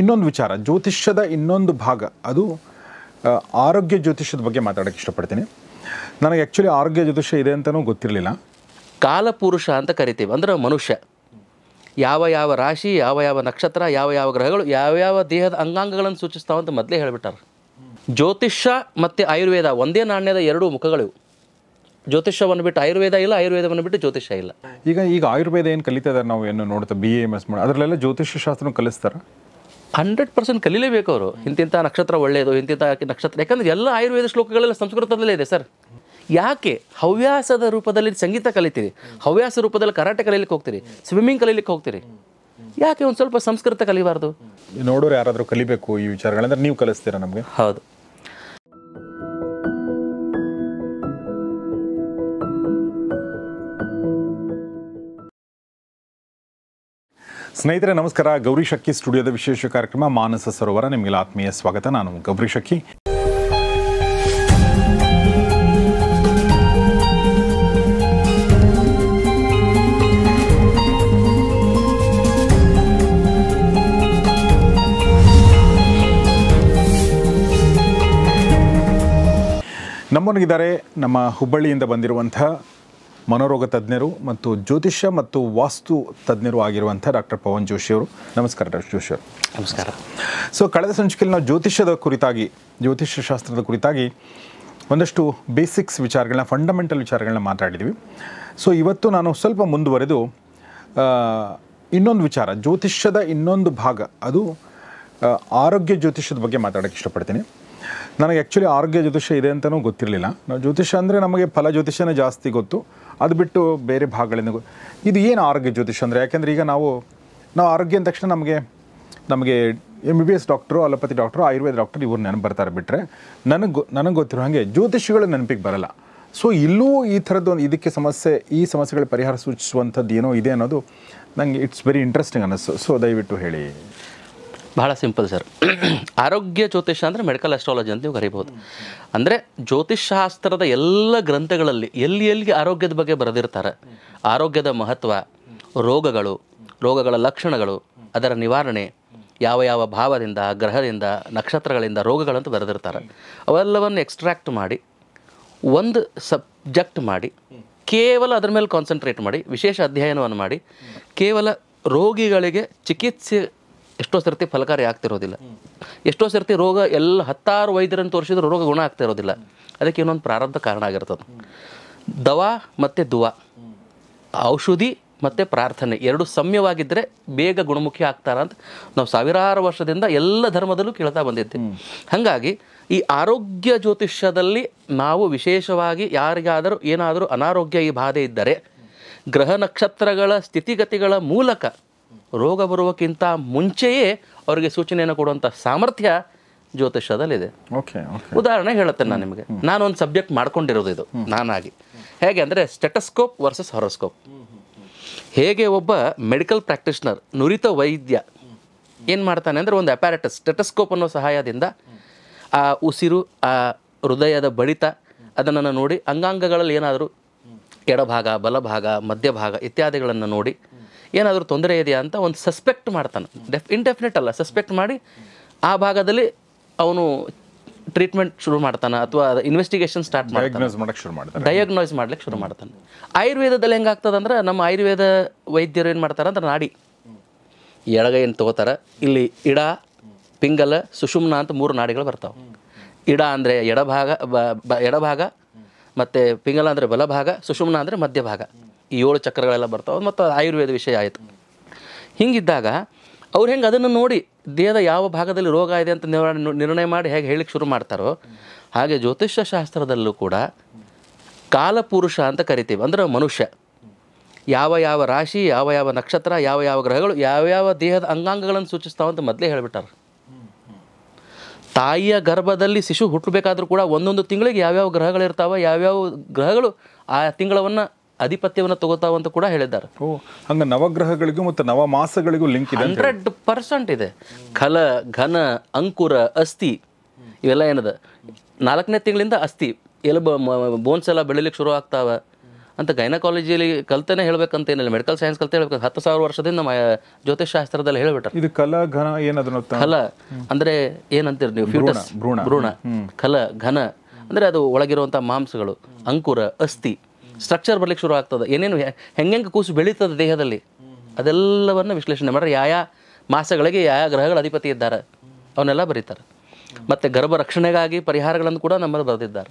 ಇನ್ನೊಂದು ವಿಚಾರ ಜ್ಯೋತಿಷ್ಯದ ಇನ್ನೊಂದು ಭಾಗ ಅದು ಆರೋಗ್ಯ ಜ್ಯೋತಿಷ್ಯದ ಬಗ್ಗೆ ಮಾತಾಡೋಕ್ಕೆ ಇಷ್ಟಪಡ್ತೀನಿ ನನಗೆ ಆ್ಯಕ್ಚುಲಿ ಆರೋಗ್ಯ ಜ್ಯೋತಿಷ್ಯ ಇದೆ ಅಂತಲೂ ಗೊತ್ತಿರಲಿಲ್ಲ ಕಾಲಪುರುಷ ಅಂತ ಕರಿತೀವಿ ಅಂದರೆ ಮನುಷ್ಯ ಯಾವ ಯಾವ ರಾಶಿ ಯಾವ ಯಾವ ನಕ್ಷತ್ರ ಯಾವ ಯಾವ ಗ್ರಹಗಳು ಯಾವ ಯಾವ ದೇಹದ ಅಂಗಾಂಗಗಳನ್ನು ಸೂಚಿಸ್ತಾವಂತ ಅಂತ ಮೊದಲೇ ಹೇಳಿಬಿಟ್ಟಾರೆ ಜ್ಯೋತಿಷ್ಯ ಮತ್ತು ಆಯುರ್ವೇದ ಒಂದೇ ನಾಣ್ಯದ ಎರಡು ಮುಖಗಳು ಜ್ಯೋತಿಷ್ಯವನ್ನು ಬಿಟ್ಟು ಆಯುರ್ವೇದ ಇಲ್ಲ ಆಯುರ್ವೇದವನ್ನು ಬಿಟ್ಟು ಜ್ಯೋತಿಷ್ಯ ಇಲ್ಲ ಈಗ ಈಗ ಆಯುರ್ವೇದ ಏನು ಕಲಿತಾ ಇದ್ದಾರೆ ನಾವು ಏನು ನೋಡ್ತಾ ಬಿ ಎ ಎಮ್ ಎಸ್ ಮಾಡಿ ಅದರಲ್ಲೆಲ್ಲ ಜ್ಯೋತಿಷ್ಯ ಶಾಸ್ತ್ರ ಕಲಿಸ್ತಾರೆ ಹಂಡ್ರೆಡ್ ಪರ್ಸೆಂಟ್ ಕಲೀಲೇಬೇಕು ಅವರು ಇಂತಿಂಥ ನಕ್ಷತ್ರ ಒಳ್ಳೆಯದು ಇಂತಿಂಥ ನಕ್ಷತ್ರ ಯಾಕಂದ್ರೆ ಎಲ್ಲ ಆಯುರ್ವೇದ ಶ್ಲೋಕಗಳೆಲ್ಲ ಸಂಸ್ಕೃತದಲ್ಲೇ ಇದೆ ಸರ್ ಯಾಕೆ ಹವ್ಯಾಸದ ರೂಪದಲ್ಲಿ ಸಂಗೀತ ಕಲಿತೀರಿ ಹವ್ಯಾಸ ರೂಪದಲ್ಲಿ ಕರಾಟೆ ಕಲೀಲಿಕ್ಕೆ ಹೋಗ್ತೀರಿ ಸ್ವಿಮ್ಮಿಂಗ್ ಕಲೀಲಿಕ್ಕೆ ಹೋಗ್ತೀರಿ ಯಾಕೆ ಒಂದು ಸ್ವಲ್ಪ ಸಂಸ್ಕೃತ ಕಲಿಬಾರ್ದು ನೋಡೋರು ಯಾರಾದರೂ ಕಲಿಬೇಕು ಈ ವಿಚಾರಗಳಂದ್ರೆ ನೀವು ಕಲಿಸ್ತೀರಾ ನಮಗೆ ಹೌದು ಸ್ನೇಹಿತರೆ ನಮಸ್ಕಾರ ಗೌರಿ ಶಕ್ಕಿ ಸ್ಟುಡಿಯೋದ ವಿಶೇಷ ಕಾರ್ಯಕ್ರಮ ಮಾನಸ ಸರೋವರ ನಿಮಗೆಲ್ಲ ಆತ್ಮೀಯ ಸ್ವಾಗತ ನಾನು ಗೌರಿ ಶಕ್ಕಿ ನಮ್ಮನಿಗಿದ್ದಾರೆ ನಮ್ಮ ಹುಬ್ಬಳ್ಳಿಯಿಂದ ಬಂದಿರುವಂಥ ಮನೋರೋಗ ತಜ್ಞರು ಮತ್ತು ಜ್ಯೋತಿಷ್ಯ ಮತ್ತು ವಾಸ್ತು ತಜ್ಞರು ಆಗಿರುವಂಥ ಡಾಕ್ಟರ್ ಪವನ್ ಅವರು ನಮಸ್ಕಾರ ಡಾಕ್ಟರ್ ಜೋಶಿ ಅವರು ನಮಸ್ಕಾರ ಸೊ ಕಳೆದ ಸಂಚಿಕೆಯಲ್ಲಿ ನಾವು ಜ್ಯೋತಿಷ್ಯದ ಕುರಿತಾಗಿ ಜ್ಯೋತಿಷ್ಯ ಶಾಸ್ತ್ರದ ಕುರಿತಾಗಿ ಒಂದಷ್ಟು ಬೇಸಿಕ್ಸ್ ವಿಚಾರಗಳನ್ನ ಫಂಡಮೆಂಟಲ್ ವಿಚಾರಗಳನ್ನ ಮಾತಾಡಿದ್ವಿ ಸೊ ಇವತ್ತು ನಾನು ಸ್ವಲ್ಪ ಮುಂದುವರೆದು ಇನ್ನೊಂದು ವಿಚಾರ ಜ್ಯೋತಿಷ್ಯದ ಇನ್ನೊಂದು ಭಾಗ ಅದು ಆರೋಗ್ಯ ಜ್ಯೋತಿಷ್ಯದ ಬಗ್ಗೆ ಮಾತಾಡೋಕ್ಕೆ ಇಷ್ಟಪಡ್ತೀನಿ ನನಗೆ ಆ್ಯಕ್ಚುಲಿ ಆರೋಗ್ಯ ಜ್ಯೋತಿಷ್ಯ ಇದೆ ಅಂತಲೂ ಗೊತ್ತಿರಲಿಲ್ಲ ನಾವು ಜ್ಯೋತಿಷ್ಯ ಅಂದರೆ ನಮಗೆ ಫಲ ಜ್ಯೋತಿಷ್ಯನೇ ಜಾಸ್ತಿ ಗೊತ್ತು ಅದು ಬಿಟ್ಟು ಬೇರೆ ಭಾಗಗಳಿಂದ ಇದು ಏನು ಆರೋಗ್ಯ ಜ್ಯೋತಿಷ್ ಅಂದರೆ ಯಾಕೆಂದರೆ ಈಗ ನಾವು ನಾವು ಆರೋಗ್ಯ ಅಂದ ತಕ್ಷಣ ನಮಗೆ ನಮಗೆ M B B S doctor allopathy doctor Ayurveda doctor ಇವ್ರು ನೆನಪು ಬರ್ತಾರೆ ಬಿಟ್ಟರೆ ನನಗೆ ನನಗೆ ಗೊತ್ತಿರೋ ಹಾಗೆ ಜ್ಯೋತಿಷಿಗಳು ನೆನಪಿಗೆ ಬರಲ್ಲ ಸೊ ಇಲ್ಲೂ ಈ ಒಂದು ಇದಕ್ಕೆ ಸಮಸ್ಯೆ ಈ ಸಮಸ್ಯೆಗಳ ಪರಿಹಾರ ಸೂಚಿಸುವಂಥದ್ದು ಏನೋ ಇದೆ ಅನ್ನೋದು ನನಗೆ ಇಟ್ಸ್ ವೆರಿ ಇಂಟ್ರೆಸ್ಟಿಂಗ್ ಅನ್ನಿಸ್ತು ಸೊ ದಯವಿಟ್ಟು ಹೇಳಿ ಬಹಳ ಸಿಂಪಲ್ ಸರ್ ಆರೋಗ್ಯ ಜ್ಯೋತಿಷ್ಯ ಅಂದರೆ ಮೆಡಿಕಲ್ ಅಸ್ಟ್ರಾಲಜಿ ಅಂತ ನೀವು ಕರಿಬೋದು ಅಂದರೆ ಜ್ಯೋತಿಷ್ಶಾಸ್ತ್ರದ ಎಲ್ಲ ಗ್ರಂಥಗಳಲ್ಲಿ ಎಲ್ಲಿ ಎಲ್ಲಿಗೆ ಆರೋಗ್ಯದ ಬಗ್ಗೆ ಬರೆದಿರ್ತಾರೆ ಆರೋಗ್ಯದ ಮಹತ್ವ ರೋಗಗಳು ರೋಗಗಳ ಲಕ್ಷಣಗಳು ಅದರ ನಿವಾರಣೆ ಯಾವ ಯಾವ ಭಾವದಿಂದ ಗ್ರಹದಿಂದ ನಕ್ಷತ್ರಗಳಿಂದ ರೋಗಗಳಂತ ಬರೆದಿರ್ತಾರೆ ಅವೆಲ್ಲವನ್ನು ಎಕ್ಸ್ಟ್ರಾಕ್ಟ್ ಮಾಡಿ ಒಂದು ಸಬ್ಜೆಕ್ಟ್ ಮಾಡಿ ಕೇವಲ ಅದರ ಮೇಲೆ ಕಾನ್ಸಂಟ್ರೇಟ್ ಮಾಡಿ ವಿಶೇಷ ಅಧ್ಯಯನವನ್ನು ಮಾಡಿ ಕೇವಲ ರೋಗಿಗಳಿಗೆ ಚಿಕಿತ್ಸೆ ಎಷ್ಟೋ ಸರ್ತಿ ಫಲಕಾರಿ ಆಗ್ತಿರೋದಿಲ್ಲ ಎಷ್ಟೋ ಸರ್ತಿ ರೋಗ ಎಲ್ಲ ಹತ್ತಾರು ವೈದ್ಯರನ್ನು ತೋರಿಸಿದ್ರು ರೋಗ ಗುಣ ಆಗ್ತಿರೋದಿಲ್ಲ ಅದಕ್ಕೆ ಇನ್ನೊಂದು ಪ್ರಾರಬ್ಧ ಕಾರಣ ಆಗಿರ್ತದೆ ದವಾ ಮತ್ತು ದುವಾ ಔಷಧಿ ಮತ್ತು ಪ್ರಾರ್ಥನೆ ಎರಡು ಸಮ್ಯವಾಗಿದ್ದರೆ ಬೇಗ ಗುಣಮುಖಿ ಆಗ್ತಾರ ಅಂತ ನಾವು ಸಾವಿರಾರು ವರ್ಷದಿಂದ ಎಲ್ಲ ಧರ್ಮದಲ್ಲೂ ಕೇಳ್ತಾ ಬಂದಿದ್ದೆ ಹಾಗಾಗಿ ಈ ಆರೋಗ್ಯ ಜ್ಯೋತಿಷ್ಯದಲ್ಲಿ ನಾವು ವಿಶೇಷವಾಗಿ ಯಾರಿಗಾದರೂ ಏನಾದರೂ ಅನಾರೋಗ್ಯ ಈ ಬಾಧೆ ಇದ್ದರೆ ಗ್ರಹ ನಕ್ಷತ್ರಗಳ ಸ್ಥಿತಿಗತಿಗಳ ಮೂಲಕ ರೋಗ ಬರುವಕ್ಕಿಂತ ಮುಂಚೆಯೇ ಅವರಿಗೆ ಸೂಚನೆಯನ್ನು ಕೊಡುವಂಥ ಸಾಮರ್ಥ್ಯ ಜ್ಯೋತಿಷ್ಯದಲ್ಲಿದೆ ಓಕೆ ಉದಾಹರಣೆ ಹೇಳುತ್ತೆ ನಾನು ನಿಮಗೆ ನಾನೊಂದು ಸಬ್ಜೆಕ್ಟ್ ಮಾಡ್ಕೊಂಡಿರೋದು ಇದು ನಾನಾಗಿ ಹೇಗೆ ಅಂದರೆ ಸ್ಟೆಟಸ್ಕೋಪ್ ವರ್ಸಸ್ ಹೊರಸ್ಕೋಪ್ ಹೇಗೆ ಒಬ್ಬ ಮೆಡಿಕಲ್ ಪ್ರಾಕ್ಟೀಷ್ನರ್ ನುರಿತ ವೈದ್ಯ ಏನು ಮಾಡ್ತಾನೆ ಅಂದರೆ ಒಂದು ಅಪ್ಯಾರೆಟಸ್ ಸ್ಟೆಟಸ್ಕೋಪ್ ಅನ್ನೋ ಸಹಾಯದಿಂದ ಆ ಉಸಿರು ಆ ಹೃದಯದ ಬಡಿತ ಅದನ್ನು ನೋಡಿ ಅಂಗಾಂಗಗಳಲ್ಲಿ ಏನಾದರೂ ಎಡಭಾಗ ಬಲಭಾಗ ಮಧ್ಯಭಾಗ ಇತ್ಯಾದಿಗಳನ್ನು ನೋಡಿ ಏನಾದರೂ ತೊಂದರೆ ಇದೆಯಾ ಅಂತ ಒಂದು ಸಸ್ಪೆಕ್ಟ್ ಮಾಡ್ತಾನೆ ಡೆಫ್ ಇಂಡೆಫಿನೆಟ್ ಅಲ್ಲ ಸಸ್ಪೆಕ್ಟ್ ಮಾಡಿ ಆ ಭಾಗದಲ್ಲಿ ಅವನು ಟ್ರೀಟ್ಮೆಂಟ್ ಶುರು ಮಾಡ್ತಾನೆ ಅಥವಾ ಇನ್ವೆಸ್ಟಿಗೇಷನ್ ಸ್ಟಾರ್ಟ್ ಮಾಡ್ತಾನೆ ಶುರು ಡಯಾಗ್ನೋಸ್ ಮಾಡ್ಲಿಕ್ಕೆ ಶುರು ಮಾಡ್ತಾನೆ ಆಯುರ್ವೇದದಲ್ಲಿ ಅಂದ್ರೆ ನಮ್ಮ ಆಯುರ್ವೇದ ವೈದ್ಯರು ಏನು ಮಾಡ್ತಾರೆ ಅಂದ್ರೆ ನಾಡಿ ಎಳಗ ಏನು ತೊಗೋತಾರೆ ಇಲ್ಲಿ ಇಡ ಪಿಂಗಲ ಸುಷುಮ್ನ ಅಂತ ಮೂರು ನಾಡಿಗಳು ಬರ್ತಾವೆ ಇಡ ಅಂದರೆ ಎಡಭಾಗ ಬ ಎಡಭಾಗ ಮತ್ತು ಪಿಂಗಲ ಅಂದರೆ ಬಲಭಾಗ ಸುಷುಮ್ನ ಅಂದರೆ ಮಧ್ಯಭಾಗ ಈ ಏಳು ಚಕ್ರಗಳೆಲ್ಲ ಬರ್ತಾವೆ ಮತ್ತು ಆಯುರ್ವೇದ ವಿಷಯ ಆಯಿತು ಹಿಂಗಿದ್ದಾಗ ಅವ್ರು ಹೆಂಗೆ ಅದನ್ನು ನೋಡಿ ದೇಹದ ಯಾವ ಭಾಗದಲ್ಲಿ ರೋಗ ಇದೆ ಅಂತ ನಿರ್ಣಯ ಮಾಡಿ ಹೇಗೆ ಹೇಳಿಕ್ಕೆ ಶುರು ಮಾಡ್ತಾರೋ ಹಾಗೆ ಶಾಸ್ತ್ರದಲ್ಲೂ ಕೂಡ ಕಾಲಪುರುಷ ಅಂತ ಕರಿತೀವಿ ಅಂದರೆ ಮನುಷ್ಯ ಯಾವ ಯಾವ ರಾಶಿ ಯಾವ ಯಾವ ನಕ್ಷತ್ರ ಯಾವ ಯಾವ ಗ್ರಹಗಳು ಯಾವ ಯಾವ ದೇಹದ ಅಂಗಾಂಗಗಳನ್ನು ಸೂಚಿಸ್ತಾವಂತ ಮೊದಲೇ ಹೇಳಿಬಿಟ್ಟಾರ ತಾಯಿಯ ಗರ್ಭದಲ್ಲಿ ಶಿಶು ಹುಟ್ಟಬೇಕಾದ್ರೂ ಕೂಡ ಒಂದೊಂದು ತಿಂಗಳಿಗೆ ಯಾವ್ಯಾವ ಗ್ರಹಗಳಿರ್ತಾವೆ ಯಾವ್ಯಾವ ಗ್ರಹಗಳು ಆ ತಿಂಗಳವನ್ನು ಅಧಿಪತ್ಯವನ್ನು ತಗೋತಾವ ಅಂತ ಕೂಡ ಹೇಳಿದ್ದಾರೆ ಹಂಗ ನವಗ್ರಹಗಳಿಗೂ ಮತ್ತು ನವ ಮಾಸಗಳಿಗೂ ಲಿಂಕ್ ಇದೆ ಹಂಡ್ರೆಡ್ ಪರ್ಸೆಂಟ್ ಇದೆ ಖಲ ಘನ ಅಂಕುರ ಅಸ್ಥಿ ಇವೆಲ್ಲ ಏನದ ನಾಲ್ಕನೇ ತಿಂಗಳಿಂದ ಅಸ್ಥಿ ಎಲ್ಲ ಬೋನ್ಸ್ ಎಲ್ಲ ಬೆಳಿಲಿಕ್ಕೆ ಶುರು ಆಗ್ತಾವ ಅಂತ ಗೈನಕಾಲಜಿಯಲ್ಲಿ ಕಲ್ತೇನೆ ಹೇಳ್ಬೇಕಂತ ಏನಿಲ್ಲ ಮೆಡಿಕಲ್ ಸೈನ್ಸ್ ಕಲ್ತೇ ಹೇಳ್ಬೇಕು ಹತ್ತು ಸಾವಿರ ವರ್ಷದಿಂದ ಜ್ಯೋತಿಷ್ ಶಾಸ್ತ್ರದಲ್ಲಿ ಹೇಳ್ಬಿಟ್ರೆ ಇದು ಕಲ ಘನ ಏನದನ್ನ ಕಲ ಅಂದ್ರೆ ಏನಂತೀರಿ ನೀವು ಫ್ಯೂಟಸ್ ಭ್ರೂಣ ಭ್ರೂಣ ಕಲ ಘನ ಅಂದ್ರೆ ಅದು ಒಳಗಿರುವಂತಹ ಮಾಂಸಗಳು ಅಂಕುರ ಅಸ್ಥಿ ಸ್ಟ್ರಕ್ಚರ್ ಬರ್ಲಿಕ್ಕೆ ಶುರು ಆಗ್ತದೆ ಏನೇನು ಹೆಂಗೆ ಕೂಸು ಬೆಳೀತದೆ ದೇಹದಲ್ಲಿ ಅದೆಲ್ಲವನ್ನು ವಿಶ್ಲೇಷಣೆ ಮಾಡ್ರೆ ಯಾವ ಮಾಸಗಳಿಗೆ ಯಾವ ಗ್ರಹಗಳ ಅಧಿಪತಿ ಇದ್ದಾರೆ ಅವನ್ನೆಲ್ಲ ಬರೀತಾರೆ ಮತ್ತು ಗರ್ಭ ರಕ್ಷಣೆಗಾಗಿ ಪರಿಹಾರಗಳನ್ನು ಕೂಡ ನಮ್ಮಲ್ಲಿ ಬರೆದಿದ್ದಾರೆ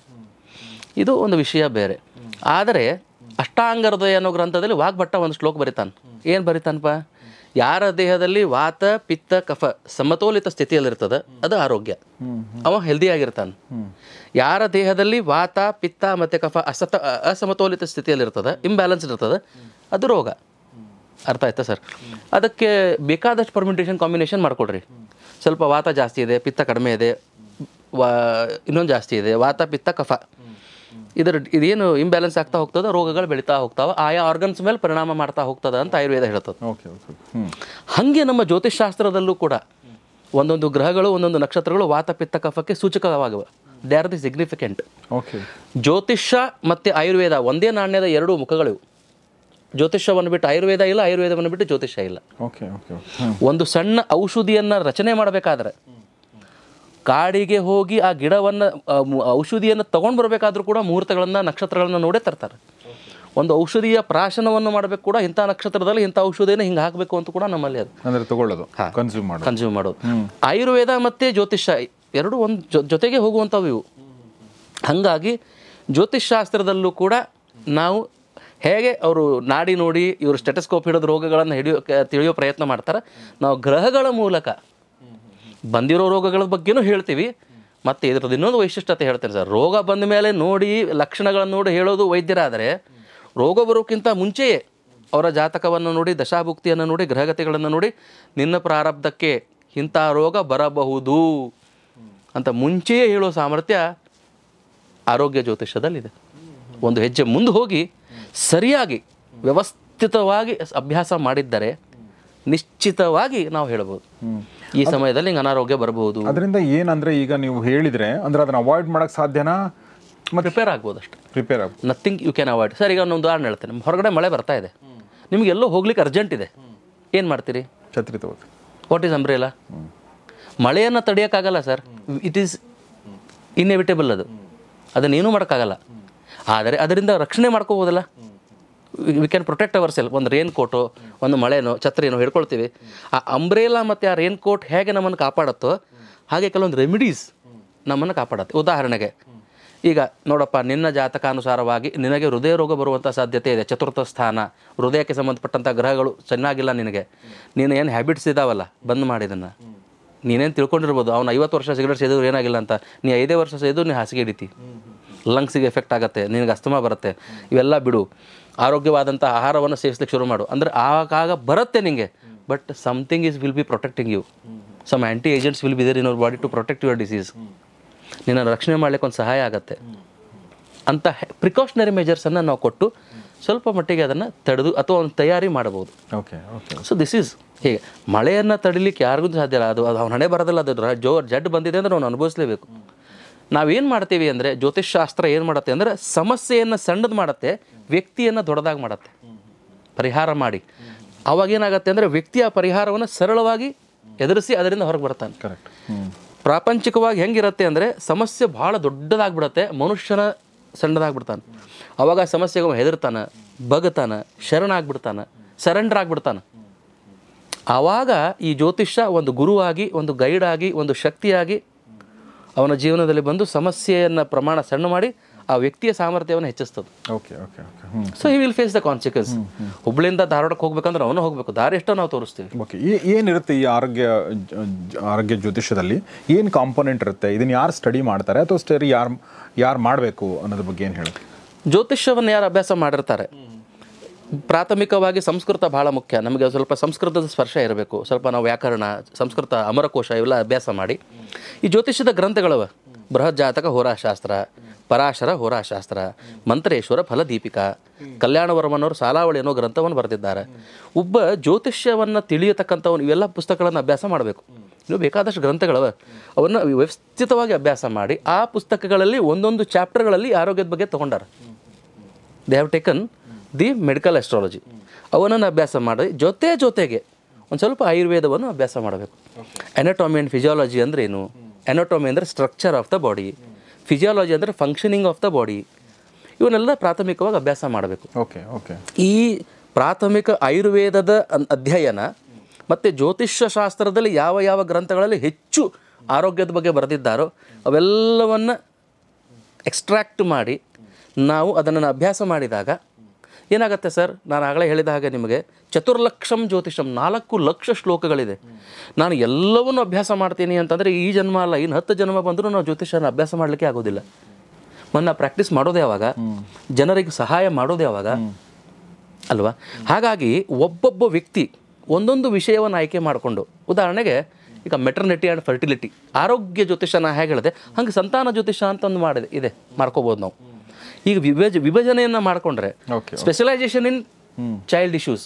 ಇದು ಒಂದು ವಿಷಯ ಬೇರೆ ಆದರೆ ಹೃದಯ ಅನ್ನೋ ಗ್ರಂಥದಲ್ಲಿ ವಾಗ್ಭಟ್ಟ ಒಂದು ಶ್ಲೋಕ ಬರಿತಾನೆ ಏನು ಬರೀತಾನಪ್ಪ ಯಾರ ದೇಹದಲ್ಲಿ ವಾತ ಪಿತ್ತ ಕಫ ಸಮತೋಲಿತ ಸ್ಥಿತಿಯಲ್ಲಿರ್ತದೆ ಅದು ಆರೋಗ್ಯ ಅವ ಹೆಲ್ದಿ ಯಾರ ದೇಹದಲ್ಲಿ ವಾತ ಪಿತ್ತ ಮತ್ತು ಕಫ ಅಸತ ಅಸಮತೋಲಿತ ಇರ್ತದೆ ಇಂಬ್ಯಾಲೆನ್ಸ್ ಇರ್ತದೆ ಅದು ರೋಗ ಅರ್ಥ ಆಯ್ತಾ ಸರ್ ಅದಕ್ಕೆ ಬೇಕಾದಷ್ಟು ಪರ್ಮಿಟೇಷನ್ ಕಾಂಬಿನೇಷನ್ ಮಾಡಿಕೊಡ್ರಿ ಸ್ವಲ್ಪ ವಾತ ಜಾಸ್ತಿ ಇದೆ ಪಿತ್ತ ಕಡಿಮೆ ಇದೆ ವಾ ಇನ್ನೊಂದು ಜಾಸ್ತಿ ಇದೆ ವಾತ ಪಿತ್ತ ಕಫ ಇದರ ಇದೇನು ಇಂಬ್ಯಾಲೆನ್ಸ್ ಆಗ್ತಾ ಹೋಗ್ತದೆ ರೋಗಗಳು ಬೆಳೀತಾ ಹೋಗ್ತಾವೆ ಆಯಾ ಆರ್ಗನ್ಸ್ ಮೇಲೆ ಪರಿಣಾಮ ಮಾಡ್ತಾ ಹೋಗ್ತದೆ ಅಂತ ಆಯುರ್ವೇದ ಹೇಳ್ತದೆ ಹಾಗೆ ನಮ್ಮ ಶಾಸ್ತ್ರದಲ್ಲೂ ಕೂಡ ಒಂದೊಂದು ಗ್ರಹಗಳು ಒಂದೊಂದು ನಕ್ಷತ್ರಗಳು ವಾತ ಪಿತ್ತ ಕಫಕ್ಕೆ ಸೂಚಕವಾಗಿವೆ they are the significant okay ಜ್ಯೋತಿಷ್ಯ ಮತ್ತು ಆಯುರ್ವೇದ ಒಂದೇ ನಾಣ್ಯದ ಎರಡು ಮುಖಗಳು ಜ್ಯೋತಿಷ್ಯವನ್ನು ಬಿಟ್ಟು ಆಯುರ್ವೇದ ಇಲ್ಲ ಆಯುರ್ವೇದವನ್ನು ಬಿಟ್ಟು ಜ್ಯೋತಿಷ್ಯ ಇಲ್ಲ ಓಕೆ ಓಕೆ ಒಂದು ಸಣ್ಣ ಔಷಧಿಯನ್ನು ರಚನೆ ಮಾಡಬೇಕಾದ್ರೆ ಕಾಡಿಗೆ ಹೋಗಿ ಆ ಗಿಡವನ್ನು ಔಷಧಿಯನ್ನು ತಗೊಂಡು ಬರಬೇಕಾದ್ರೂ ಕೂಡ ಮುಹೂರ್ತಗಳನ್ನು ನಕ್ಷತ್ರಗಳನ್ನು ನೋಡೇ ತರ್ತಾರೆ ಒಂದು ಔಷಧಿಯ ಪ್ರಾಶನವನ್ನು ಮಾಡಬೇಕು ಕೂಡ ಇಂಥ ನಕ್ಷತ್ರದಲ್ಲಿ ಇಂಥ ಔಷಧಿಯನ್ನು ಹಿಂಗೆ ಹಾಕಬೇಕು ಅಂತ ಕೂಡ ನಮ್ಮಲ್ಲಿ ಅದು ತಗೊಳ್ಳೋದು ಕನ್ಸ್ಯೂಮ್ ಮಾಡೋದು ಮಾಡೋದು ಆಯುರ್ವೇದ ಮತ್ತು ಜ್ಯೋತಿಷ್ಯ ಎರಡು ಒಂದು ಜೊತೆಗೆ ಹೋಗುವಂಥವು ಇವು ಹಾಗಾಗಿ ಜ್ಯೋತಿಷ್ಶಾಸ್ತ್ರದಲ್ಲೂ ಕೂಡ ನಾವು ಹೇಗೆ ಅವರು ನಾಡಿ ನೋಡಿ ಇವರು ಸ್ಟೆಟಸ್ಕೋಪ್ ಹಿಡಿದ ರೋಗಗಳನ್ನು ಹಿಡಿಯೋ ತಿಳಿಯೋ ಪ್ರಯತ್ನ ಮಾಡ್ತಾರೆ ನಾವು ಗ್ರಹಗಳ ಮೂಲಕ ಬಂದಿರೋ ರೋಗಗಳ ಬಗ್ಗೆನೂ ಹೇಳ್ತೀವಿ ಮತ್ತು ಇದ್ರದ್ದು ಇನ್ನೊಂದು ವೈಶಿಷ್ಟ್ಯತೆ ಹೇಳ್ತಾರೆ ಸರ್ ರೋಗ ಬಂದ ಮೇಲೆ ನೋಡಿ ಲಕ್ಷಣಗಳನ್ನು ನೋಡಿ ಹೇಳೋದು ವೈದ್ಯರಾದರೆ ರೋಗ ಬರೋಕ್ಕಿಂತ ಮುಂಚೆಯೇ ಅವರ ಜಾತಕವನ್ನು ನೋಡಿ ದಶಾಭುಕ್ತಿಯನ್ನು ನೋಡಿ ಗ್ರಹಗತಿಗಳನ್ನು ನೋಡಿ ನಿನ್ನ ಪ್ರಾರಬ್ಧಕ್ಕೆ ಇಂಥ ರೋಗ ಬರಬಹುದು ಅಂತ ಮುಂಚೆಯೇ ಹೇಳೋ ಸಾಮರ್ಥ್ಯ ಆರೋಗ್ಯ ಜ್ಯೋತಿಷ್ಯದಲ್ಲಿದೆ ಒಂದು ಹೆಜ್ಜೆ ಮುಂದೆ ಹೋಗಿ ಸರಿಯಾಗಿ ವ್ಯವಸ್ಥಿತವಾಗಿ ಅಭ್ಯಾಸ ಮಾಡಿದ್ದರೆ ನಿಶ್ಚಿತವಾಗಿ ನಾವು ಹೇಳಬಹುದು ಈ ಸಮಯದಲ್ಲಿ ಹಿಂಗೆ ಅನಾರೋಗ್ಯ ಬರಬಹುದು ಅದರಿಂದ ಏನಂದರೆ ಈಗ ನೀವು ಹೇಳಿದರೆ ಅಂದ್ರೆ ಅದನ್ನು ಅವಾಯ್ಡ್ ಮಾಡೋಕೆ ಸಾಧ್ಯನಾ ಪ್ರಿಪೇರ್ ಆಗ್ಬೋದು ಅಷ್ಟೇ ಪ್ರಿಪೇರ್ ಆಗ್ಬೋದು nothing you can avoid sir ಈಗ ಒಂದು ಉದಾಹರಣೆ ಹೇಳ್ತೇನೆ ಹೊರಗಡೆ ಮಳೆ ಬರ್ತಾ ಇದೆ ನಿಮಗೆಲ್ಲೋ ಹೋಗ್ಲಿಕ್ಕೆ ಅರ್ಜೆಂಟ್ ಇದೆ ಏನು ಮಾಡ್ತೀರಿ ಛತ್ರಿ ತಗೋತಿ ವಾಟ್ ಈಸ್ ಅಂಬ್ರೇಲಾ ಮಳೆಯನ್ನು ತಡೆಯೋಕ್ಕಾಗಲ್ಲ ಸರ್ ಇಟ್ ಈಸ್ ಇನ್ಎವಿಟೇಬಲ್ ಅದು ಏನೂ ಮಾಡೋಕ್ಕಾಗಲ್ಲ ಆದರೆ ಅದರಿಂದ ರಕ್ಷಣೆ ಮಾಡ್ಕೋಬೋದಲ್ಲ we can protect our self ಒಂದು ರೈನ್ ಕೋಟು ಒಂದು ಮಳೆನೋ ಛತ್ರಿನೋ ಹಿಡ್ಕೊಳ್ತೀವಿ ಆ ಅಂಬ್ರೇಲಾ ಮತ್ತು ಆ ರೈನ್ ಕೋಟ್ ಹೇಗೆ ನಮ್ಮನ್ನು ಕಾಪಾಡುತ್ತೋ ಹಾಗೆ ಕೆಲವೊಂದು ರೆಮಿಡೀಸ್ ನಮ್ಮನ್ನು ಕಾಪಾಡುತ್ತೆ ಉದಾಹರಣೆಗೆ ಈಗ ನೋಡಪ್ಪ ನಿನ್ನ ಜಾತಕಾನುಸಾರವಾಗಿ ನಿನಗೆ ಹೃದಯ ರೋಗ ಬರುವಂಥ ಸಾಧ್ಯತೆ ಇದೆ ಚತುರ್ಥ ಸ್ಥಾನ ಹೃದಯಕ್ಕೆ ಸಂಬಂಧಪಟ್ಟಂಥ ಗ್ರಹಗಳು ಚೆನ್ನಾಗಿಲ್ಲ ನಿನಗೆ ನೀನು ಏನು ಹ್ಯಾಬಿಟ್ಸ್ ಇದ್ದಾವಲ್ಲ ಬಂದ್ ಮಾಡಿದನ್ನು ನೀನೇನು ತಿಳ್ಕೊಂಡಿರ್ಬೋದು ಅವ್ನು ಐವತ್ತು ವರ್ಷ ಸಿಗರೇಟ್ ಸೇದಿದ್ರು ಏನಾಗಿಲ್ಲ ಅಂತ ನೀ ಐದೇ ವರ್ಷ ಸೇದು ನೀನು ಹಾಸಿಗೆ ಹಿಡಿತಿ ಲಂಗ್ಸಿಗೆ ಎಫೆಕ್ಟ್ ಆಗುತ್ತೆ ನಿನಗೆ ಅಸ್ತಮ ಬರುತ್ತೆ ಇವೆಲ್ಲ ಬಿಡು ಆರೋಗ್ಯವಾದಂಥ ಆಹಾರವನ್ನು ಸೇವಿಸ್ಲಿಕ್ಕೆ ಶುರು ಮಾಡು ಅಂದರೆ ಆಗಾಗ ಬರುತ್ತೆ ನಿಮಗೆ but something is will be protecting you some anti agents will be there in our body to protect your disease ನಿನ್ನ ರಕ್ಷಣೆ ಮಾಡಲಿಕ್ಕೆ ಒಂದು ಸಹಾಯ ಆಗುತ್ತೆ ಅಂತ ಪ್ರಿಕಾಷ್ನರಿ ಮೆಜರ್ಸನ್ನು ನಾವು ಕೊಟ್ಟು ಸ್ವಲ್ಪ ಮಟ್ಟಿಗೆ ಅದನ್ನು ತಡೆದು ಅಥವಾ ಒಂದು ತಯಾರಿ ಮಾಡಬಹುದು okay okay so this is ಹೀಗೆ ಮಳೆಯನ್ನು ತಡಿಲಿಕ್ಕೆ ಯಾರಿಗೂ ಸಾಧ್ಯ ಇಲ್ಲ ಅದು ಅದು ಅವ್ನ ಹಣೆ ಬರೋದಿಲ್ಲ ಅದು ಜೋ ಜಡ್ ಬಂದಿದೆ ಅಂದರೆ ಅವ್ನು ಅನುಭವಿಸಲೇಬೇಕು ನಾವೇನು ಮಾಡ್ತೀವಿ ಅಂದರೆ ಜ್ಯೋತಿಷ್ ಶಾಸ್ತ್ರ ಏನು ಮಾಡುತ್ತೆ ಅಂದರೆ ಸಮಸ್ಯೆಯನ್ನು ಸಣ್ಣದು ಮಾಡುತ್ತೆ ವ್ಯಕ್ತಿಯನ್ನು ದೊಡ್ಡದಾಗಿ ಮಾಡುತ್ತೆ ಪರಿಹಾರ ಮಾಡಿ ಅವಾಗೇನಾಗತ್ತೆ ಅಂದರೆ ವ್ಯಕ್ತಿಯ ಪರಿಹಾರವನ್ನು ಸರಳವಾಗಿ ಎದುರಿಸಿ ಅದರಿಂದ ಹೊರಗೆ ಬರ್ತಾನೆ ಕರೆಕ್ಟ್ ಪ್ರಾಪಂಚಿಕವಾಗಿ ಹೆಂಗಿರುತ್ತೆ ಅಂದರೆ ಸಮಸ್ಯೆ ಭಾಳ ದೊಡ್ಡದಾಗ್ಬಿಡತ್ತೆ ಮನುಷ್ಯನ ಸಣ್ಣದಾಗ್ಬಿಡ್ತಾನೆ ಅವಾಗ ಸಮಸ್ಯೆಗೆ ಹೆದರ್ತಾನೆ ಬಗ್ತಾನೆ ಶರಣಾಗ್ಬಿಡ್ತಾನೆ ಸರೆಂಡರ್ ಆಗ್ಬಿಡ್ತಾನೆ ಆವಾಗ ಈ ಜ್ಯೋತಿಷ್ಯ ಒಂದು ಗುರುವಾಗಿ ಒಂದು ಗೈಡಾಗಿ ಒಂದು ಶಕ್ತಿಯಾಗಿ ಅವನ ಜೀವನದಲ್ಲಿ ಬಂದು ಸಮಸ್ಯೆಯನ್ನು ಪ್ರಮಾಣ ಸಣ್ಣ ಮಾಡಿ ಆ ವ್ಯಕ್ತಿಯ ಸಾಮರ್ಥ್ಯವನ್ನು ಹೆಚ್ಚಿಸ್ತದೆ okay okay so he will face the consequence ಹುಬ್ಳಿಯಿಂದ ಧಾರವಾಡಕ್ಕೆ ಹೋಗ್ಬೇಕಂದ್ರೆ ಅವನು ಹೋಗ್ಬೇಕು ದಾರಿ ಎಷ್ಟೋ ನಾವು ತೋರಿಸ್ತೀವಿ ಓಕೆ ಏನಿರುತ್ತೆ ಈ ಆರೋಗ್ಯ ಆರೋಗ್ಯ ಜ್ಯೋತಿಷ್ಯದಲ್ಲಿ ಏನು ಕಾಂಪೋನೆಂಟ್ ಇರುತ್ತೆ ಇದನ್ನು ಯಾರು ಸ್ಟಡಿ ಮಾಡ್ತಾರೆ ಅಥವಾ ಸ್ಟಡಿ ಯಾರು ಯಾರು ಮಾಡಬೇಕು ಅನ್ನೋದ್ರ ಬಗ್ಗೆ ಏನು ಹೇಳಿ ಜ್ಯೋತಿಷ್ಯವನ್ನು ಯಾರು ಅಭ್ಯಾಸ ಮಾಡಿರ್ತಾರೆ ಪ್ರಾಥಮಿಕವಾಗಿ ಸಂಸ್ಕೃತ ಭಾಳ ಮುಖ್ಯ ನಮಗೆ ಸ್ವಲ್ಪ ಸಂಸ್ಕೃತದ ಸ್ಪರ್ಶ ಇರಬೇಕು ಸ್ವಲ್ಪ ನಾವು ವ್ಯಾಕರಣ ಸಂಸ್ಕೃತ ಅಮರಕೋಶ ಇವೆಲ್ಲ ಅಭ್ಯಾಸ ಮಾಡಿ ಈ ಜ್ಯೋತಿಷ್ಯದ ಗ್ರಂಥಗಳವ ಬೃಹತ್ ಜಾತಕ ಹೋರಾಶಾಸ್ತ್ರ ಪರಾಶರ ಹೋರಾಶಾಸ್ತ್ರ ಮಂತ್ರೇಶ್ವರ ಫಲದೀಪಿಕಾ ಕಲ್ಯಾಣವರ್ಮನವರು ಸಾಲಾವಳಿ ಅನ್ನೋ ಗ್ರಂಥವನ್ನು ಬರೆದಿದ್ದಾರೆ ಒಬ್ಬ ಜ್ಯೋತಿಷ್ಯವನ್ನು ತಿಳಿಯತಕ್ಕಂಥವನು ಇವೆಲ್ಲ ಪುಸ್ತಕಗಳನ್ನು ಅಭ್ಯಾಸ ಮಾಡಬೇಕು ಇನ್ನು ಬೇಕಾದಷ್ಟು ಗ್ರಂಥಗಳವ ಅವನ್ನು ವ್ಯವಸ್ಥಿತವಾಗಿ ಅಭ್ಯಾಸ ಮಾಡಿ ಆ ಪುಸ್ತಕಗಳಲ್ಲಿ ಒಂದೊಂದು ಚಾಪ್ಟರ್ಗಳಲ್ಲಿ ಆರೋಗ್ಯದ ಬಗ್ಗೆ ತೊಗೊಂಡಾರ they have taken the medical astrology ಅವನನ್ನು ಅಭ್ಯಾಸ ಮಾಡಿ ಜೊತೆ ಜೊತೆಗೆ ಒಂದು ಸ್ವಲ್ಪ ಆಯುರ್ವೇದವನ್ನು ಅಭ್ಯಾಸ ಮಾಡಬೇಕು ಎನಟೋಮಿ ಆ್ಯಂಡ್ ಫಿಸಿಯಾಲಜಿ ಅಂದರೆ ಏನು ಎನಟೋಮಿ ಅಂದರೆ structure of the body physiology ಅಂದರೆ ಫಂಕ್ಷನಿಂಗ್ ಆಫ್ ದ ಬಾಡಿ ಇವನ್ನೆಲ್ಲ ಪ್ರಾಥಮಿಕವಾಗಿ ಅಭ್ಯಾಸ ಮಾಡಬೇಕು ಓಕೆ ಓಕೆ ಈ ಪ್ರಾಥಮಿಕ ಆಯುರ್ವೇದದ ಅಧ್ಯಯನ ಮತ್ತು ಜ್ಯೋತಿಷ್ಯ ಶಾಸ್ತ್ರದಲ್ಲಿ ಯಾವ ಯಾವ ಗ್ರಂಥಗಳಲ್ಲಿ ಹೆಚ್ಚು ಆರೋಗ್ಯದ ಬಗ್ಗೆ ಬರೆದಿದ್ದಾರೋ ಅವೆಲ್ಲವನ್ನು ಎಕ್ಸ್ಟ್ರಾಕ್ಟ್ ಮಾಡಿ ನಾವು ಅದನ್ನು ಅಭ್ಯಾಸ ಮಾಡಿದಾಗ ಏನಾಗುತ್ತೆ ಸರ್ ನಾನು ಆಗಲೇ ಹೇಳಿದ ಹಾಗೆ ನಿಮಗೆ ಚತುರ್ಲಕ್ಷಂ ಜ್ಯೋತಿಷಂ ನಾಲ್ಕು ಲಕ್ಷ ಶ್ಲೋಕಗಳಿದೆ ನಾನು ಎಲ್ಲವನ್ನು ಅಭ್ಯಾಸ ಮಾಡ್ತೀನಿ ಅಂತಂದರೆ ಈ ಜನ್ಮ ಅಲ್ಲ ಇನ್ನು ಹತ್ತು ಜನ್ಮ ಬಂದರೂ ನಾವು ಜ್ಯೋತಿಷನ ಅಭ್ಯಾಸ ಮಾಡಲಿಕ್ಕೆ ಆಗೋದಿಲ್ಲ ಮೊನ್ನ ಪ್ರಾಕ್ಟೀಸ್ ಮಾಡೋದೇ ಯಾವಾಗ ಜನರಿಗೆ ಸಹಾಯ ಮಾಡೋದೇ ಯಾವಾಗ ಅಲ್ವಾ ಹಾಗಾಗಿ ಒಬ್ಬೊಬ್ಬ ವ್ಯಕ್ತಿ ಒಂದೊಂದು ವಿಷಯವನ್ನು ಆಯ್ಕೆ ಮಾಡಿಕೊಂಡು ಉದಾಹರಣೆಗೆ ಈಗ ಮೆಟರ್ನಿಟಿ ಆ್ಯಂಡ್ ಫರ್ಟಿಲಿಟಿ ಆರೋಗ್ಯ ಜ್ಯೋತಿಷ ನಾ ಹೇಗೆ ಹೇಳಿದೆ ಹಂಗೆ ಸಂತಾನ ಜ್ಯೋತಿಷ ಅಂತ ಒಂದು ಮಾಡಿದೆ ಇದೆ ಮಾಡ್ಕೋಬೋದು ನಾವು ಈಗ ವಿಭಜ ವಿಭಜನೆಯನ್ನು ಮಾಡಿಕೊಂಡ್ರೆ ಸ್ಪೆಷಲೈಸೇಷನ್ ಇನ್ ಚೈಲ್ಡ್ ಇಶ್ಯೂಸ್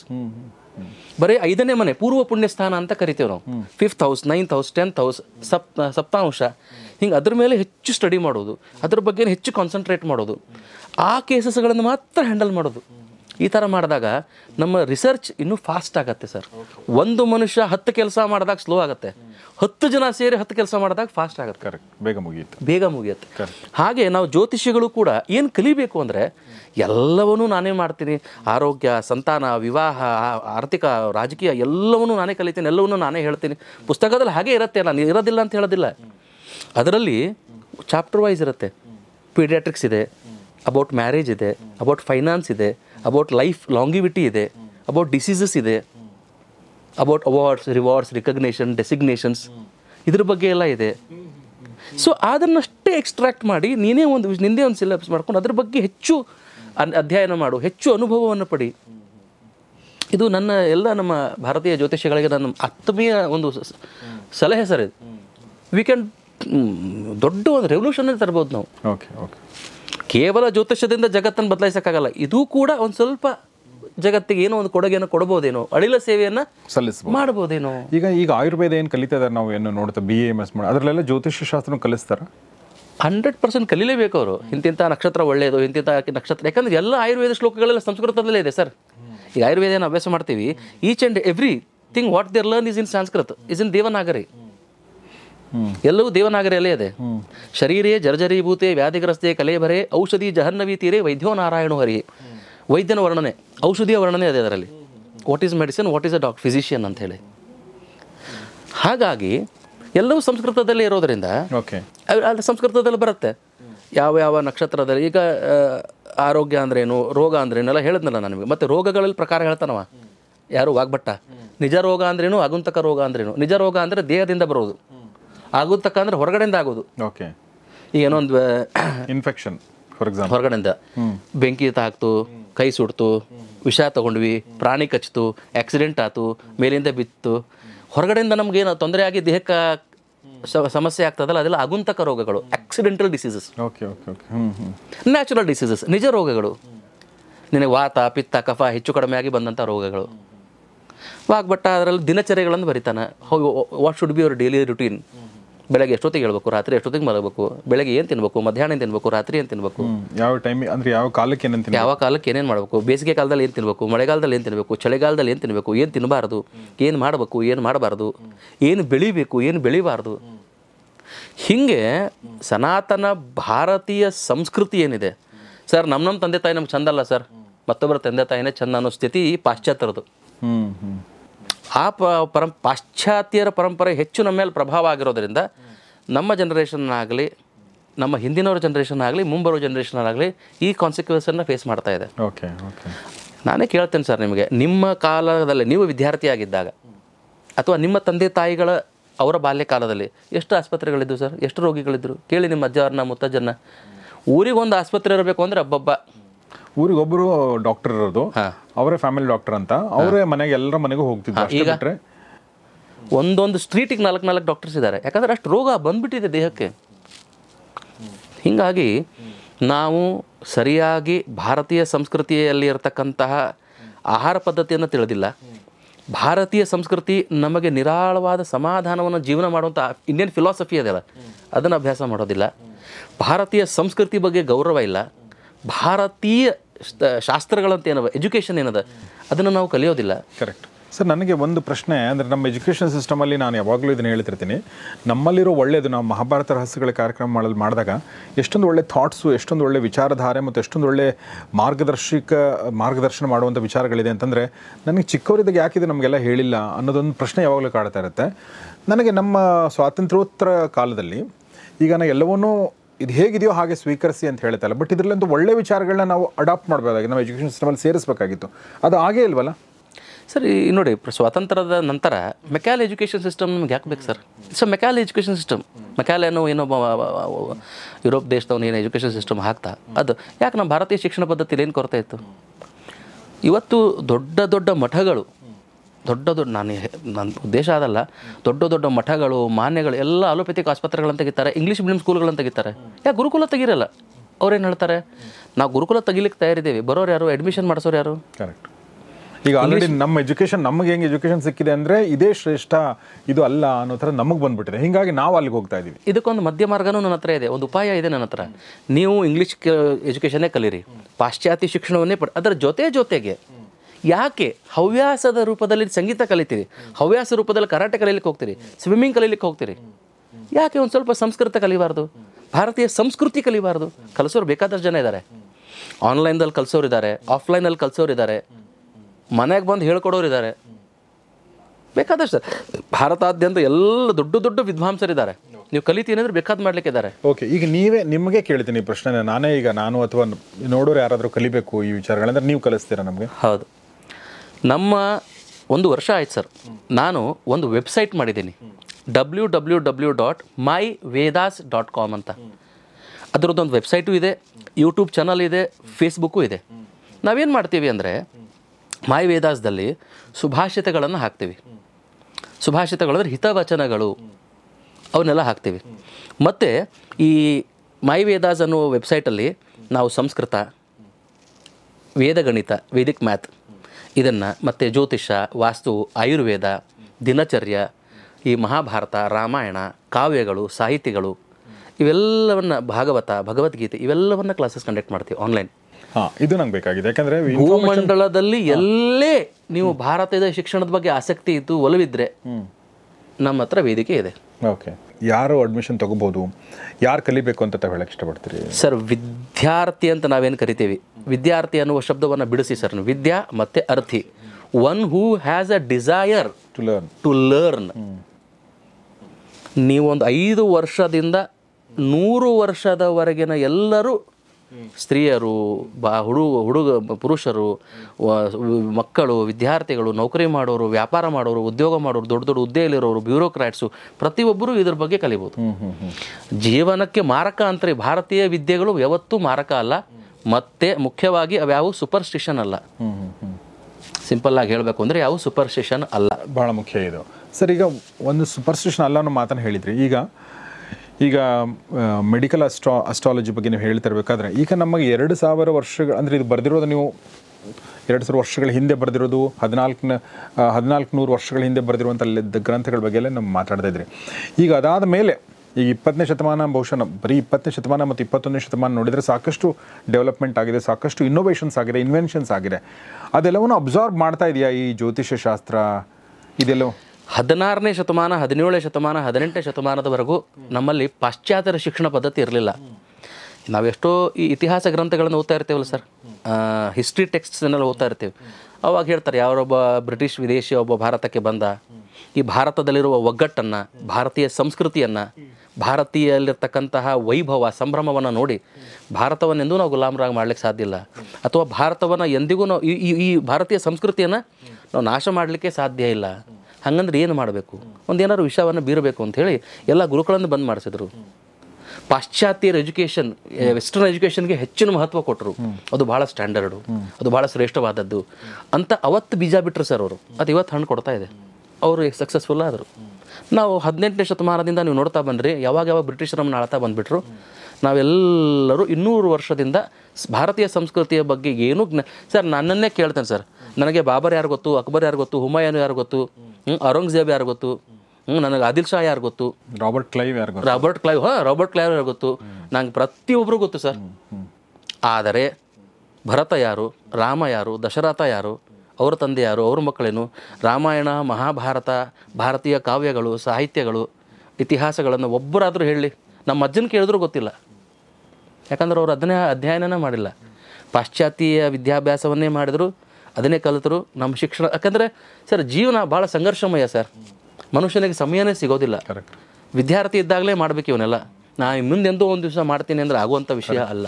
ಬರೀ ಐದನೇ ಮನೆ ಪೂರ್ವ ಪುಣ್ಯ ಸ್ಥಾನ ಅಂತ ಕರಿತೇವೆ ನಾವು fifth house ninth house tenth house ಸಪ್ ಸಪ್ತಾಂಶ ಹಿಂಗೆ ಅದ್ರ ಮೇಲೆ ಹೆಚ್ಚು ಸ್ಟಡಿ ಮಾಡೋದು ಅದ್ರ ಬಗ್ಗೆ ಹೆಚ್ಚು ಕಾನ್ಸಂಟ್ರೇಟ್ ಮಾಡೋದು ಆ ಕೇಸಸ್ಗಳನ್ನು ಮಾತ್ರ ಹ್ಯಾಂಡಲ್ ಮಾಡೋದು ಈ ಥರ ಮಾಡಿದಾಗ ನಮ್ಮ ರಿಸರ್ಚ್ ಇನ್ನೂ ಫಾಸ್ಟ್ ಆಗುತ್ತೆ ಸರ್ ಒಂದು ಮನುಷ್ಯ ಹತ್ತು ಕೆಲಸ ಮಾಡಿದಾಗ ಸ್ಲೋ ಆಗುತ್ತೆ ಹತ್ತು ಜನ ಸೇರಿ ಹತ್ತು ಕೆಲಸ ಮಾಡಿದಾಗ ಫಾಸ್ಟ್ ಆಗುತ್ತೆ ಕರೆಕ್ಟ್ ಬೇಗ ಮುಗಿಯುತ್ತೆ ಬೇಗ ಮುಗಿಯುತ್ತೆ ಹಾಗೆ ನಾವು ಜ್ಯೋತಿಷಿಗಳು ಕೂಡ ಏನು ಕಲಿಬೇಕು ಅಂದರೆ ಎಲ್ಲವನ್ನೂ ನಾನೇ ಮಾಡ್ತೀನಿ ಆರೋಗ್ಯ ಸಂತಾನ ವಿವಾಹ ಆರ್ಥಿಕ ರಾಜಕೀಯ ಎಲ್ಲವನ್ನೂ ನಾನೇ ಕಲಿತೀನಿ ಎಲ್ಲವನ್ನೂ ನಾನೇ ಹೇಳ್ತೀನಿ ಪುಸ್ತಕದಲ್ಲಿ ಹಾಗೆ ಇರುತ್ತೆ ನಾನು ಇರೋದಿಲ್ಲ ಅಂತ ಹೇಳೋದಿಲ್ಲ ಅದರಲ್ಲಿ ಚಾಪ್ಟರ್ ವೈಸ್ ಇರುತ್ತೆ ಪೀಡಿಯಾಟ್ರಿಕ್ಸ್ ಇದೆ ಅಬೌಟ್ ಮ್ಯಾರೇಜ್ ಇದೆ ಅಬೌಟ್ ಫೈನಾನ್ಸ್ ಇದೆ ಅಬೌಟ್ ಲೈಫ್ ಲಾಂಗಿವಿಟಿ ಇದೆ ಅಬೌಟ್ ಡಿಸೀಸಸ್ ಇದೆ about awards rewards recognition designations ಇದ್ರ ಬಗ್ಗೆ ಎಲ್ಲ ಇದೆ ಸೊ ಅದನ್ನಷ್ಟೇ ಎಕ್ಸ್ಟ್ರಾಕ್ಟ್ ಮಾಡಿ ನೀನೇ ಒಂದು ನಿಂದೇ ಒಂದು ಸಿಲೆಬಸ್ ಮಾಡ್ಕೊಂಡು ಅದ್ರ ಬಗ್ಗೆ ಹೆಚ್ಚು ಅಧ್ಯಯನ ಮಾಡು ಹೆಚ್ಚು ಅನುಭವವನ್ನು ಪಡಿ ಇದು ನನ್ನ ಎಲ್ಲ ನಮ್ಮ ಭಾರತೀಯ ಜ್ಯೋತಿಷಿಗಳಿಗೆ ನನ್ನ ಆತ್ಮೀಯ ಒಂದು ಸಲಹೆ ಸರ್ ಇದು ವಿ ಕ್ಯಾನ್ ದೊಡ್ಡ ಒಂದು ರೆವಲ್ಯೂಷನ್ ತರ್ಬೋದು ನಾವು ಓಕೆ ಓಕೆ ಕೇವಲ ಜ್ಯೋತಿಷ್ಯದಿಂದ ಜಗತ್ತನ್ನು ಬದಲಾಯಿಸೋಕ್ಕಾಗಲ್ಲ ಇದು ಕೂಡ ಒಂದು ಸ್ವಲ್ಪ ಜಗತ್ತಿಗೆ ಏನೋ ಒಂದು ಕೊಡುಗೆಯನ್ನು ಕೊಡ್ಬೋದೇನೋ ಅಳಿಲ ಸೇವೆಯನ್ನು ಸಲ್ಲಿಸ ಮಾಡ್ಬೋದೇನೋ ಈಗ ಈಗ ಆಯುರ್ವೇದ ಏನು ಕಲಿತಾ ನಾವು ಏನು ನೋಡ್ತಾ ಬಿ ಎಮ್ ಎಸ್ ಮಾಡಿ ಅದರಲ್ಲೆಲ್ಲ ಜ್ಯೋತಿಷ್ಯ ಶಾಸ್ತ್ರ ಕಲಿಸ್ತಾರ ಹಂಡ್ರೆಡ್ ಪರ್ಸೆಂಟ್ ಕಲಿಲೇಬೇಕು ಅವರು ಇಂತಿಂಥ ನಕ್ಷತ್ರ ಒಳ್ಳೆಯದು ಇಂತಿಂಥ ನಕ್ಷತ್ರ ಯಾಕಂದ್ರೆ ಎಲ್ಲ ಆಯುರ್ವೇದ ಶ್ಲೋಕಗಳೆಲ್ಲ ಸಂಸ್ಕೃತದಲ್ಲೇ ಇದೆ ಸರ್ ಈಗ ಆಯುರ್ವೇದ ಏನು ಅಭ್ಯಾಸ ಮಾಡ್ತೀವಿ each and every thing what their learn is in Sanskrit is in Devanagari ಎಲ್ಲವೂ ದೇವನಾಗರಿಯಲ್ಲೇ ಅದೇ ಶರೀರೇ ಜರ್ಜರೀಭೂತೆ ವ್ಯಾಧಿಗ್ರಸ್ತೆ ಕಲೆಬರೆ ಔಷಧಿ ಜಹನ್ನವಿ ತೀರೆ ವೈದ್ಯೋ ನಾರಾಯಣ ಹರಿ ವೈದ್ಯನ ವರ್ಣನೆ ಔಷಧಿಯ ವರ್ಣನೆ ಅದೇ ಅದರಲ್ಲಿ what is medicine what is a doc physician ಅಂತ ಹೇಳಿ ಹಾಗಾಗಿ ಎಲ್ಲವೂ ಸಂಸ್ಕೃತದಲ್ಲೇ ಇರೋದರಿಂದ ಸಂಸ್ಕೃತದಲ್ಲಿ ಬರುತ್ತೆ ಯಾವ ಯಾವ ನಕ್ಷತ್ರದಲ್ಲಿ ಈಗ ಆರೋಗ್ಯ ಅಂದ್ರೇನು ರೋಗ ಅಂದ್ರೇನೆಲ್ಲ ಹೇಳಿದ್ನಲ್ಲ ನನಗೆ ಮತ್ತೆ ರೋಗಗಳಲ್ಲಿ ಪ್ರಕಾರ ಹೇಳ್ತಾನವ ಯಾರು ವಾಗ್ಭಟ್ಟ ನಿಜ ರೋಗ ಅಂದ್ರೇನು ಆಗುಂತಕ ರೋಗ ಅಂದ್ರೇನು ನಿಜ ರೋಗ ಅಂದರೆ ದೇಹದಿಂದ ಬರೋದು ಆಗೋದು ತಕ್ಕ ಹೊರಗಡೆಯಿಂದ ಆಗೋದು ಓಕೆ ಈಗ ಏನೋ ಒಂದು ಇನ್ಫೆಕ್ಷನ್ ಫಾರ್ ಎಕ್ಸಾಂಪಲ್ ಹೊರಗಡೆಯಿಂದ ಬೆಂಕಿ ತಾಕ್ತು ಕೈ ಸುಡ್ತು ವಿಷ ತಗೊಂಡ್ವಿ ಪ್ರಾಣಿ ಕಚ್ಚಿತು ಆಕ್ಸಿಡೆಂಟ್ ಆಯ್ತು ಮೇಲಿಂದ ಬಿತ್ತು ಹೊರಗಡೆಯಿಂದ ನಮಗೇನು ತೊಂದರೆ ಆಗಿ ದೇಹಕ್ಕೆ ಸಮಸ್ಯೆ ಆಗ್ತದಲ್ಲ ಅದೆಲ್ಲ ಆಗುಂತಕ ರೋಗಗಳು ಆಕ್ಸಿಡೆಂಟಲ್ ಡಿಸೀಸಸ್ ನ್ಯಾಚುರಲ್ ಡಿಸೀಸಸ್ ನಿಜ ರೋಗಗಳು ನಿನಗೆ ವಾತ ಪಿತ್ತ ಕಫ ಹೆಚ್ಚು ಕಡಿಮೆ ಆಗಿ ಬಂದಂಥ ರೋಗಗಳು ವಾಗ್ಬಟ್ಟ ಅದರಲ್ಲಿ ದಿನಚರಿಗಳನ್ನು ಬರಿತಾನೆ what should be your daily routine ಬೆಳಗ್ಗೆ ಎಷ್ಟೊತ್ತಿಗೆ ಹೇಳ್ಬೇಕು ರಾತ್ರಿ ಎಷ್ಟೊತ್ತಿಗೆ ಮಲಗಬೇಕು ಬೆಳಗ್ಗೆ ಏನು ತಿನ್ಬೇಕು ಮಧ್ಯಾಹ್ನ ಏನು ತಿನ್ನಬೇಕು ರಾತ್ರಿ ಏನು ತಿನ್ಬೇಕು ಯಾವ ಟೈಮ್ ಅಂದರೆ ಯಾವ ಕಾಲಕ್ಕೆ ಏನೇನು ಯಾವ ಕಾಲಕ್ಕೆ ಏನೇನು ಮಾಡಬೇಕು ಬೇಸಿಗೆ ಕಾಲದಲ್ಲಿ ಏನು ತಿನ್ಬೇಕು ಮಳೆಗಾಲದಲ್ಲಿ ಏನು ತಿನ್ನಬೇಕು ಚಳಿಗಾಲದಲ್ಲಿ ಏನು ತಿನ್ಬೇಕು ಏನು ತಿನ್ನಬಾರ್ದು ಏನು ಮಾಡಬೇಕು ಏನು ಮಾಡಬಾರ್ದು ಏನು ಬೆಳಿಬೇಕು ಏನು ಬೆಳಿಬಾರ್ದು ಹೀಗೆ ಸನಾತನ ಭಾರತೀಯ ಸಂಸ್ಕೃತಿ ಏನಿದೆ ಸರ್ ನಮ್ಮ ನಮ್ಮ ತಂದೆ ತಾಯಿ ನಮ್ಗೆ ಅಲ್ಲ ಸರ್ ಮತ್ತೊಬ್ಬರ ತಂದೆ ತಾಯಿನೇ ಚಂದ ಅನ್ನೋ ಸ್ಥಿತಿ ಪಾಶ್ಚಾತ್ಯರದು ಆ ಪರಂ ಪಾಶ್ಚಾತ್ಯರ ಪರಂಪರೆ ಹೆಚ್ಚು ನಮ್ಮ ಮೇಲೆ ಪ್ರಭಾವ ಆಗಿರೋದ್ರಿಂದ ನಮ್ಮ ಜನರೇಷನ್ ಆಗಲಿ ನಮ್ಮ ಹಿಂದಿನವರ ಜನರೇಷನ್ ಆಗಲಿ ಮುಂಬರೋ ಜನರೇಷನ್ ಆಗಲಿ ಈ ಕಾನ್ಸಿಕ್ವೆನ್ಸನ್ನು ಫೇಸ್ ಮಾಡ್ತಾ ಇದೆ ಓಕೆ ಓಕೆ ನಾನೇ ಕೇಳ್ತೇನೆ ಸರ್ ನಿಮಗೆ ನಿಮ್ಮ ಕಾಲದಲ್ಲಿ ನೀವು ವಿದ್ಯಾರ್ಥಿಯಾಗಿದ್ದಾಗ ಅಥವಾ ನಿಮ್ಮ ತಂದೆ ತಾಯಿಗಳ ಅವರ ಬಾಲ್ಯ ಕಾಲದಲ್ಲಿ ಎಷ್ಟು ಆಸ್ಪತ್ರೆಗಳಿದ್ದವು ಸರ್ ಎಷ್ಟು ರೋಗಿಗಳಿದ್ದರು ಕೇಳಿ ನಿಮ್ಮ ಅಜ್ಜವ್ರನ್ನ ಮುತ್ತಜ್ಜನ್ನ ಊರಿಗೊಂದು ಆಸ್ಪತ್ರೆ ಇರಬೇಕು ಅಂದರೆ ಹಬ್ಬಬ್ಬ ಊರಿಗೊಬ್ಬರು ಡಾಕ್ಟರ್ ಇರೋದು ಅವರೇ ಫ್ಯಾಮಿಲಿ ಡಾಕ್ಟರ್ ಅಂತ ಅವರೇ ಮನೆಗೆ ಎಲ್ಲರ ಮನೆಗೂ ಹೋಗ್ತಿದ್ರು ಒಂದೊಂದು ಸ್ಟ್ರೀಟಿಗೆ ನಾಲ್ಕು ನಾಲ್ಕು ಡಾಕ್ಟರ್ಸ್ ಇದ್ದಾರೆ ಯಾಕಂದ್ರೆ ಅಷ್ಟು ರೋಗ ಬಂದ್ಬಿಟ್ಟಿದೆ ದೇಹಕ್ಕೆ ಹಿಂಗಾಗಿ ನಾವು ಸರಿಯಾಗಿ ಭಾರತೀಯ ಸಂಸ್ಕೃತಿಯಲ್ಲಿ ಇರತಕ್ಕಂತಹ ಆಹಾರ ಪದ್ಧತಿಯನ್ನು ತಿಳಿದಿಲ್ಲ ಭಾರತೀಯ ಸಂಸ್ಕೃತಿ ನಮಗೆ ನಿರಾಳವಾದ ಸಮಾಧಾನವನ್ನು ಜೀವನ ಮಾಡುವಂಥ ಇಂಡಿಯನ್ ಫಿಲಾಸಫಿ ಅದೆಲ್ಲ ಅದನ್ನು ಅಭ್ಯಾಸ ಮಾಡೋದಿಲ್ಲ ಭಾರತೀಯ ಸಂಸ್ಕೃತಿ ಬಗ್ಗೆ ಗೌರವ ಇಲ್ಲ ಭಾರತೀಯ ಶಾಸ್ತ್ರಗಳಂತ ಏನವ ಎಜುಕೇಷನ್ ಏನದ ಅದನ್ನು ನಾವು ಕಲಿಯೋದಿಲ್ಲ ಕರೆಕ್ಟ್ ಸರ್ ನನಗೆ ಒಂದು ಪ್ರಶ್ನೆ ಅಂದರೆ ನಮ್ಮ ಎಜುಕೇಷನ್ ಸಿಸ್ಟಮಲ್ಲಿ ನಾನು ಯಾವಾಗಲೂ ಇದನ್ನು ಹೇಳ್ತಿರ್ತೀನಿ ನಮ್ಮಲ್ಲಿರೋ ಒಳ್ಳೆಯದು ನಾವು ಮಹಾಭಾರತ ರಹಸ್ಯಗಳ ಕಾರ್ಯಕ್ರಮ ಮಾಡಲು ಮಾಡಿದಾಗ ಎಷ್ಟೊಂದು ಒಳ್ಳೆ ಥಾಟ್ಸು ಎಷ್ಟೊಂದು ಒಳ್ಳೆ ವಿಚಾರಧಾರೆ ಮತ್ತು ಎಷ್ಟೊಂದು ಒಳ್ಳೆ ಮಾರ್ಗದರ್ಶಕ ಮಾರ್ಗದರ್ಶನ ಮಾಡುವಂಥ ವಿಚಾರಗಳಿದೆ ಅಂತಂದರೆ ನನಗೆ ಚಿಕ್ಕವರಿದ್ದಾಗ ಯಾಕಿದೆ ನಮಗೆಲ್ಲ ಹೇಳಿಲ್ಲ ಅನ್ನೋದೊಂದು ಪ್ರಶ್ನೆ ಯಾವಾಗಲೂ ಕಾಡ್ತಾ ಇರುತ್ತೆ ನನಗೆ ನಮ್ಮ ಸ್ವಾತಂತ್ರ್ಯೋತ್ತರ ಕಾಲದಲ್ಲಿ ಈಗ ನಾನು ಎಲ್ಲವನ್ನೂ ಇದು ಹೇಗಿದೆಯೋ ಹಾಗೆ ಸ್ವೀಕರಿಸಿ ಅಂತ ಹೇಳ್ತಲ್ಲ ಬಟ್ ಇದರಲ್ಲಂತೂ ಒಳ್ಳೆ ವಿಚಾರಗಳನ್ನ ನಾವು ಅಡಾಪ್ಟ್ ಮಾಡಬೇಕಾಗಿ ನಮ್ಮ ಎಜುಕೇಷನ್ ಸಿಸ್ಟಮಲ್ಲಿ ಸೇರಿಸಬೇಕಾಗಿತ್ತು ಅದು ಹಾಗೇ ಇಲ್ವಲ್ಲ ಸರ್ ಈ ನೋಡಿ ಸ್ವಾತಂತ್ರ್ಯದ ನಂತರ ಮೆಕ್ಯಾಲ್ ಎಜುಕೇಷನ್ ಸಿಸ್ಟಮ್ ನಮ್ಗೆ ಯಾಕೆ ಬೇಕು sir so Macaulay education system Macaulay ಏನೋ ಏನೋ ಯುರೋಪ್ ದೇಶದವನು ಏನು ಎಜುಕೇಷನ್ ಸಿಸ್ಟಮ್ ಹಾಕ್ತಾ ಅದು ಯಾಕೆ ನಮ್ಮ ಭಾರತೀಯ ಶಿಕ್ಷಣ ಪದ್ಧತಿಲಿ ಏನು ಕೊರತೆ ಇತ್ತು ಇವತ್ತು ದೊಡ್ಡ ದೊಡ್ಡ ಮಠಗಳು ದೊಡ್ಡ ದೊಡ್ಡ ನಾನು ನನ್ನ ಉದ್ದೇಶ ಅದಲ್ಲ ದೊಡ್ಡ ದೊಡ್ಡ ಮಠಗಳು ಮಾನ್ಯಗಳು ಎಲ್ಲ ಅಲೋಪತಿಕ್ ಆಸ್ಪತ್ರೆಗಳನ್ನು ತೆಗಿತಾರೆ ಇಂಗ್ಲೀಷ್ ಮೀಡಿಯಂ ಸ್ಕೂಲ್ಗಳನ್ನು ತೆಗಿತಾರೆ ಯಾಕೆ ಗುರುಕುಲ ತೆಗಿರಲ್ಲ ಅವ್ರೇನು ಹೇಳ್ತಾರೆ ನಾವು ಗುರುಕುಲ ತೆಗಿಲಿಕ್ಕೆ ತಯಾರಿದ್ದೀವಿ ಬರೋರು ಯಾರು ಅಡ್ಮಿಷನ್ ಮಾಡಿಸೋರು ಯಾರು ಕರೆಕ್ಟ್ ಈಗ ಆಲ್ರೆಡಿ ನಮ್ಮ ಎಜುಕೇಶನ್ ನಮಗೆ ಹೆಂಗೆ ಎಜುಕೇಶನ್ ಸಿಕ್ಕಿದೆ ಅಂದರೆ ಇದೇ ಶ್ರೇಷ್ಠ ಇದು ಅಲ್ಲ ಅನ್ನೋ ಥರ ನಮಗೆ ಬಂದ್ಬಿಟ್ಟಿದೆ ಹೀಗಾಗಿ ನಾವು ಅಲ್ಲಿಗೆ ಹೋಗ್ತಾ ಇದ್ದೀವಿ ಇದಕ್ಕೊಂದು ಮಧ್ಯ ಮಾರ್ಗನೂ ನನ್ನ ಹತ್ರ ಇದೆ ಒಂದು ಉಪಾಯ ಇದೆ ನನ್ನ ಹತ್ರ ನೀವು ಇಂಗ್ಲೀಷ್ ಎಜುಕೇಷನ್ನೇ ಕಲೀರಿ ಪಾಶ್ಚಾತ್ಯ ಶಿಕ್ಷಣವನ್ನೇ ಪಡ ಅದರ ಜೊತೆ ಜೊತೆಗೆ ಯಾಕೆ ಹವ್ಯಾಸದ ರೂಪದಲ್ಲಿ ಸಂಗೀತ ಕಲಿತೀರಿ ಹವ್ಯಾಸ ರೂಪದಲ್ಲಿ ಕರಾಟೆ ಕಲೀಲಿಕ್ಕೆ ಹೋಗ್ತೀರಿ ಸ್ವಿಮ್ಮಿಂಗ್ ಕಲೀಲಿಕ್ಕೆ ಹೋಗ್ತೀರಿ ಯಾಕೆ ಒಂದು ಸ್ವಲ್ಪ ಸಂಸ್ಕೃತ ಕಲಿಬಾರ್ದು ಭಾರತೀಯ ಸಂಸ್ಕೃತಿ ಕಲಿಬಾರ್ದು ಕಲಿಸೋರು ಬೇಕಾದಷ್ಟು ಜನ ಇದ್ದಾರೆ ಆನ್ಲೈನ್ದಲ್ಲಿ ಕಲಿಸೋರು ಇದ್ದಾರೆ ಆಫ್ಲೈನಲ್ಲಿ ಕಲಿಸೋರು ಇದ್ದಾರೆ ಮನೆಗೆ ಬಂದು ಹೇಳ್ಕೊಡೋರು ಇದ್ದಾರೆ ಬೇಕಾದಷ್ಟು ಭಾರತಾದ್ಯಂತ ಎಲ್ಲ ದೊಡ್ಡ ದೊಡ್ಡ ವಿದ್ವಾಂಸರಿದ್ದಾರೆ ನೀವು ಕಲಿತೀನಿ ಅಂದ್ರೆ ಬೇಕಾದ್ ಮಾಡ್ಲಿಕ್ಕೆ ಇದ್ದಾರೆ ಓಕೆ ಈಗ ನೀವೇ ನಿಮಗೆ ಕೇಳ್ತೀನಿ ಈ ಪ್ರಶ್ನೆ ನಾನೇ ಈಗ ನಾನು ಅಥವಾ ನೋಡೋರು ಯಾರಾದರೂ ಕಲಿಬೇಕು ಈ ವಿಚಾರಗಳಂದ್ರೆ ನೀವು ಕಲಿಸ್ತೀರಾ ನಮಗೆ ಹೌದು ನಮ್ಮ ಒಂದು ವರ್ಷ ಆಯ್ತು ಸರ್ ನಾನು ಒಂದು ವೆಬ್ಸೈಟ್ ಮಾಡಿದ್ದೀನಿ W W W dot my Vedas dot com ಅಂತ ಅದರದ್ದೊಂದು ವೆಬ್ಸೈಟು ಇದೆ ಯೂಟ್ಯೂಬ್ ಚಾನಲ್ ಇದೆ ಫೇಸ್ಬುಕ್ಕು ಇದೆ ನಾವೇನು ಮಾಡ್ತೀವಿ ಅಂದರೆ ಮೈ ವೇದಾಸ್ದಲ್ಲಿ ಸುಭಾಷಿತಗಳನ್ನು ಹಾಕ್ತೀವಿ ಅಂದರೆ ಹಿತವಚನಗಳು ಅವನ್ನೆಲ್ಲ ಹಾಕ್ತೀವಿ ಮತ್ತು ಈ ಮೈ ವೇದಾಸ್ ಅನ್ನುವ ವೆಬ್ಸೈಟಲ್ಲಿ ನಾವು ಸಂಸ್ಕೃತ ವೇದಗಣಿತ ವೇದಿಕ್ ಮ್ಯಾಥ್ ಇದನ್ನು ಮತ್ತು ಜ್ಯೋತಿಷ ವಾಸ್ತು ಆಯುರ್ವೇದ ದಿನಚರ್ಯ ಈ ಮಹಾಭಾರತ ರಾಮಾಯಣ ಕಾವ್ಯಗಳು ಸಾಹಿತ್ಯಗಳು ಇವೆಲ್ಲವನ್ನು ಭಾಗವತ ಭಗವದ್ಗೀತೆ ಇವೆಲ್ಲವನ್ನು ಕ್ಲಾಸಸ್ ಕಂಡಕ್ಟ್ ಮಾಡ್ತೀವಿ ಆನ್ಲೈನ್ ಇದು ನಂಗೆ ಬೇಕಾಗಿದೆ ಯಾಕಂದರೆ ಭೂಮಂಡಲದಲ್ಲಿ ಎಲ್ಲೇ ನೀವು ಭಾರತದ ಶಿಕ್ಷಣದ ಬಗ್ಗೆ ಆಸಕ್ತಿ ಇದ್ದು ಒಲವಿದ್ರೆ ನಮ್ಮ ಹತ್ರ ವೇದಿಕೆ ಇದೆ ಓಕೆ ಯಾರು ಅಡ್ಮಿಷನ್ ತಗೋಬೋದು ಯಾರು ಕಲಿಬೇಕು ಅಂತ ಹೇಳಕ್ಕೆ ಇಷ್ಟಪಡ್ತೀರಿ ಸರ್ ವಿದ್ಯಾರ್ಥಿ ಅಂತ ನಾವೇನು ಕರಿತೀವಿ ವಿದ್ಯಾರ್ಥಿ ಅನ್ನುವ ಶಬ್ದವನ್ನು ಬಿಡಿಸಿ ಸರ್ ವಿದ್ಯಾ ಮತ್ತು ಅರ್ಥಿ one who has a desire to learn to learn ನೀವೊಂದು ಐದು ವರ್ಷದಿಂದ ನೂರು ವರ್ಷದವರೆಗಿನ ಎಲ್ಲರೂ ಸ್ತ್ರೀಯರು ಬಾ ಹುಡುಗ ಹುಡುಗ ಪುರುಷರು ಮಕ್ಕಳು ವಿದ್ಯಾರ್ಥಿಗಳು ನೌಕರಿ ಮಾಡೋರು ವ್ಯಾಪಾರ ಮಾಡೋರು ಉದ್ಯೋಗ ಮಾಡೋರು ದೊಡ್ಡ ದೊಡ್ಡ ಹುದ್ದೆಯಲ್ಲಿರೋರು ಬ್ಯೂರೋಕ್ರಾಟ್ಸು ಪ್ರತಿಯೊಬ್ಬರೂ ಇದ್ರ ಬಗ್ಗೆ ಕಲಿಬೋದು ಜೀವನಕ್ಕೆ ಮಾರಕ ಅಂತಾರೆ ಭಾರತೀಯ ವಿದ್ಯೆಗಳು ಯಾವತ್ತೂ ಮಾರಕ ಅಲ್ಲ ಮತ್ತೆ ಮುಖ್ಯವಾಗಿ ಅವ್ಯಾವು ಸೂಪರ್ಸ್ಟಿಷನ್ ಅಲ್ಲ ಸಿಂಪಲ್ ಆಗಿ ಹೇಳಬೇಕು ಅಂದರೆ ಯಾವ ಸೂಪರ್ಸ್ಟಿಷನ್ ಅಲ್ಲ ಬಹಳ ಮುಖ್ಯ ಇದು ಸರ್ ಈಗ ಒಂದು ಸೂಪರ್ಸ್ಟಿಷನ್ ಅಲ್ಲ ಅನ್ನೋ ಮಾತನ್ನು ಹೇಳಿದ್ರಿ ಈಗ ಈಗ ಮೆಡಿಕಲ್ ಅಸ್ಟ್ರಾ ಅಸ್ಟ್ರಾಲಜಿ ಬಗ್ಗೆ ನೀವು ಹೇಳ್ತಿರ್ಬೇಕಾದ್ರೆ ಈಗ ನಮಗೆ ಎರಡು ಸಾವಿರ ವರ್ಷಗಳು ಅಂದರೆ ಇದು ಬರೆದಿರೋದು ನೀವು ಎರಡು ಸಾವಿರ ವರ್ಷಗಳ ಹಿಂದೆ ಬರೆದಿರೋದು ಹದಿನಾಲ್ಕನ ಹದಿನಾಲ್ಕು ನೂರು ವರ್ಷಗಳ ಹಿಂದೆ ಬರೆದಿರುವಂಥ ಗ್ರಂಥಗಳ ಬಗ್ಗೆ ಎಲ್ಲ ನಮ್ಮ ಮಾತಾಡ್ತಾ ಇದ್ರಿ ಈಗ ಅದಾದ ಮೇಲೆ ಈಗ ಇಪ್ಪತ್ತನೇ ಶತಮಾನ ಬಹುಶಃ ಬರೀ ಇಪ್ಪತ್ತನೇ ಶತಮಾನ ಮತ್ತು ಇಪ್ಪತ್ತೊಂದನೇ ಶತಮಾನ ನೋಡಿದರೆ ಸಾಕಷ್ಟು ಡೆವಲಪ್ಮೆಂಟ್ ಆಗಿದೆ ಸಾಕಷ್ಟು ಇನ್ನೋವೇಷನ್ಸ್ ಆಗಿದೆ ಇನ್ವೆನ್ಷನ್ಸ್ ಆಗಿದೆ ಅದೆಲ್ಲವನ್ನು ಅಬ್ಸಾರ್ಬ್ ಮಾಡ್ತಾ ಇದೆಯಾ ಈ ಜ್ಯೋತಿಷ್ಯ ಶಾಸ್ತ್ರ ಇದೆಲ್ಲವೂ ಹದಿನಾರನೇ ಶತಮಾನ ಹದಿನೇಳನೇ ಶತಮಾನ ಹದಿನೆಂಟನೇ ಶತಮಾನದವರೆಗೂ ನಮ್ಮಲ್ಲಿ ಪಾಶ್ಚಾತ್ಯರ ಶಿಕ್ಷಣ ಪದ್ಧತಿ ಇರಲಿಲ್ಲ ನಾವೆಷ್ಟೋ ಈ ಇತಿಹಾಸ ಗ್ರಂಥಗಳನ್ನು ಓದ್ತಾ ಇರ್ತೇವಲ್ಲ ಸರ್ ಹಿಸ್ಟ್ರಿ ಟೆಕ್ಸ್ಟ್ಸ್ನೆಲ್ಲ ಓದ್ತಾ ಇರ್ತೇವೆ ಅವಾಗ ಹೇಳ್ತಾರೆ ಯಾರೊಬ್ಬ ಬ್ರಿಟಿಷ್ ವಿದೇಶಿ ಒಬ್ಬ ಭಾರತಕ್ಕೆ ಬಂದ ಈ ಭಾರತದಲ್ಲಿರುವ ಒಗ್ಗಟ್ಟನ್ನು ಭಾರತೀಯ ಸಂಸ್ಕೃತಿಯನ್ನು ಭಾರತೀಯಲ್ಲಿರ್ತಕ್ಕಂತಹ ವೈಭವ ಸಂಭ್ರಮವನ್ನು ನೋಡಿ ಭಾರತವನ್ನೆಂದೂ ನಾವು ಗುಲಾಮರಾಗಿ ಮಾಡ್ಲಿಕ್ಕೆ ಸಾಧ್ಯ ಇಲ್ಲ ಅಥವಾ ಭಾರತವನ್ನು ಎಂದಿಗೂ ನಾವು ಈ ಈ ಭಾರತೀಯ ಸಂಸ್ಕೃತಿಯನ್ನು ನಾವು ನಾಶ ಮಾಡಲಿಕ್ಕೆ ಸಾಧ್ಯ ಇಲ್ಲ ಹಾಗಂದ್ರೆ ಏನು ಮಾಡಬೇಕು ಒಂದು ಏನಾದ್ರು ವಿಷಯವನ್ನು ಬೀರಬೇಕು ಅಂಥೇಳಿ ಎಲ್ಲ ಗುರುಗಳನ್ನು ಬಂದ್ ಮಾಡಿಸಿದ್ರು ಪಾಶ್ಚಾತ್ಯರ ಎಜುಕೇಷನ್ ವೆಸ್ಟರ್ನ್ ಎಜುಕೇಷನ್ಗೆ ಹೆಚ್ಚಿನ ಮಹತ್ವ ಕೊಟ್ಟರು ಅದು ಭಾಳ ಸ್ಟ್ಯಾಂಡರ್ಡು ಅದು ಭಾಳ ಶ್ರೇಷ್ಠವಾದದ್ದು ಅಂತ ಅವತ್ತು ಬೀಜ ಬಿಟ್ಟರು ಸರ್ ಅವರು ಅದು ಇವತ್ತು ಹಣ್ಣು ಕೊಡ್ತಾ ಇದೆ ಅವರು ಸಕ್ಸಸ್ಫುಲ್ ಆದರು ನಾವು ಹದಿನೆಂಟನೇ ಶತಮಾನದಿಂದ ನೀವು ನೋಡ್ತಾ ಬಂದ್ರಿ ಯಾವಾಗ ಯಾವಾಗ ಬ್ರಿಟಿಷರನ್ನು ಆಳ್ತಾ ಬಂದುಬಿಟ್ರು ನಾವೆಲ್ಲರೂ ಇನ್ನೂರು ವರ್ಷದಿಂದ ಭಾರತೀಯ ಸಂಸ್ಕೃತಿಯ ಬಗ್ಗೆ ಏನೂ ಸರ್ ನನ್ನನ್ನೇ ಕೇಳ್ತೇನೆ ಸರ್ ನನಗೆ ಬಾಬರ್ ಯಾರು ಗೊತ್ತು ಅಕ್ಬರ್ ಯಾರು ಗೊತ್ತು ಹುಮಾಯನ್ ಯಾರು ಗೊತ್ತು ಔರಂಗಜೇಬ್ ಯಾರು ಗೊತ್ತು ಹ್ಞೂ ನನಗೆ ಆದಿಲ್ ಶಾ ಯಾರು ಗೊತ್ತು ರಾಬರ್ಟ್ ಕ್ಲೈವ್ ಯಾರು ಗೊತ್ತು ರಾಬರ್ಟ್ ಕ್ಲೈವ್ ಹಾಂ ರಾಬರ್ಟ್ ಕ್ಲೈವ್ ಯಾರು ಗೊತ್ತು ನಂಗೆ ಪ್ರತಿಯೊಬ್ಬರು ಗೊತ್ತು ಸರ್ ಆದರೆ ಭರತ ಯಾರು ರಾಮ ಯಾರು ದಶರಥ ಯಾರು ಅವರ ತಂದೆ ಯಾರು ಅವ್ರ ಮಕ್ಕಳೇನು ರಾಮಾಯಣ ಮಹಾಭಾರತ ಭಾರತೀಯ ಕಾವ್ಯಗಳು ಸಾಹಿತ್ಯಗಳು ಇತಿಹಾಸಗಳನ್ನು ಒಬ್ಬರಾದರೂ ಹೇಳಿ ನಮ್ಮ ಅಜ್ಜನ ಕೇಳಿದ್ರೂ ಗೊತ್ತಿಲ್ಲ ಯಾಕಂದ್ರೆ ಅವ್ರು ಅದನ್ನೇ ಅಧ್ಯಯನನೇ ಮಾಡಿಲ್ಲ ಪಾಶ್ಚಾತ್ಯ ವಿದ್ಯಾಭ್ಯಾಸವನ್ನೇ ಮಾಡಿದರು ಅದನ್ನೇ ಕಲಿತರು ನಮ್ಮ ಶಿಕ್ಷಣ ಯಾಕಂದರೆ ಸರ್ ಜೀವನ ಭಾಳ ಸಂಘರ್ಷಮಯ ಸರ್ ಮನುಷ್ಯನಿಗೆ ಸಮಯನೇ ಸಿಗೋದಿಲ್ಲ ವಿದ್ಯಾರ್ಥಿ ಇದ್ದಾಗಲೇ ಮಾಡಬೇಕು ಇವನ್ನೆಲ್ಲ ನಾ ಮುಂದೆಂದೋ ಒಂದು ದಿವಸ ಮಾಡ್ತೀನಿ ಅಂದರೆ ಆಗುವಂಥ ವಿಷಯ ಅಲ್ಲ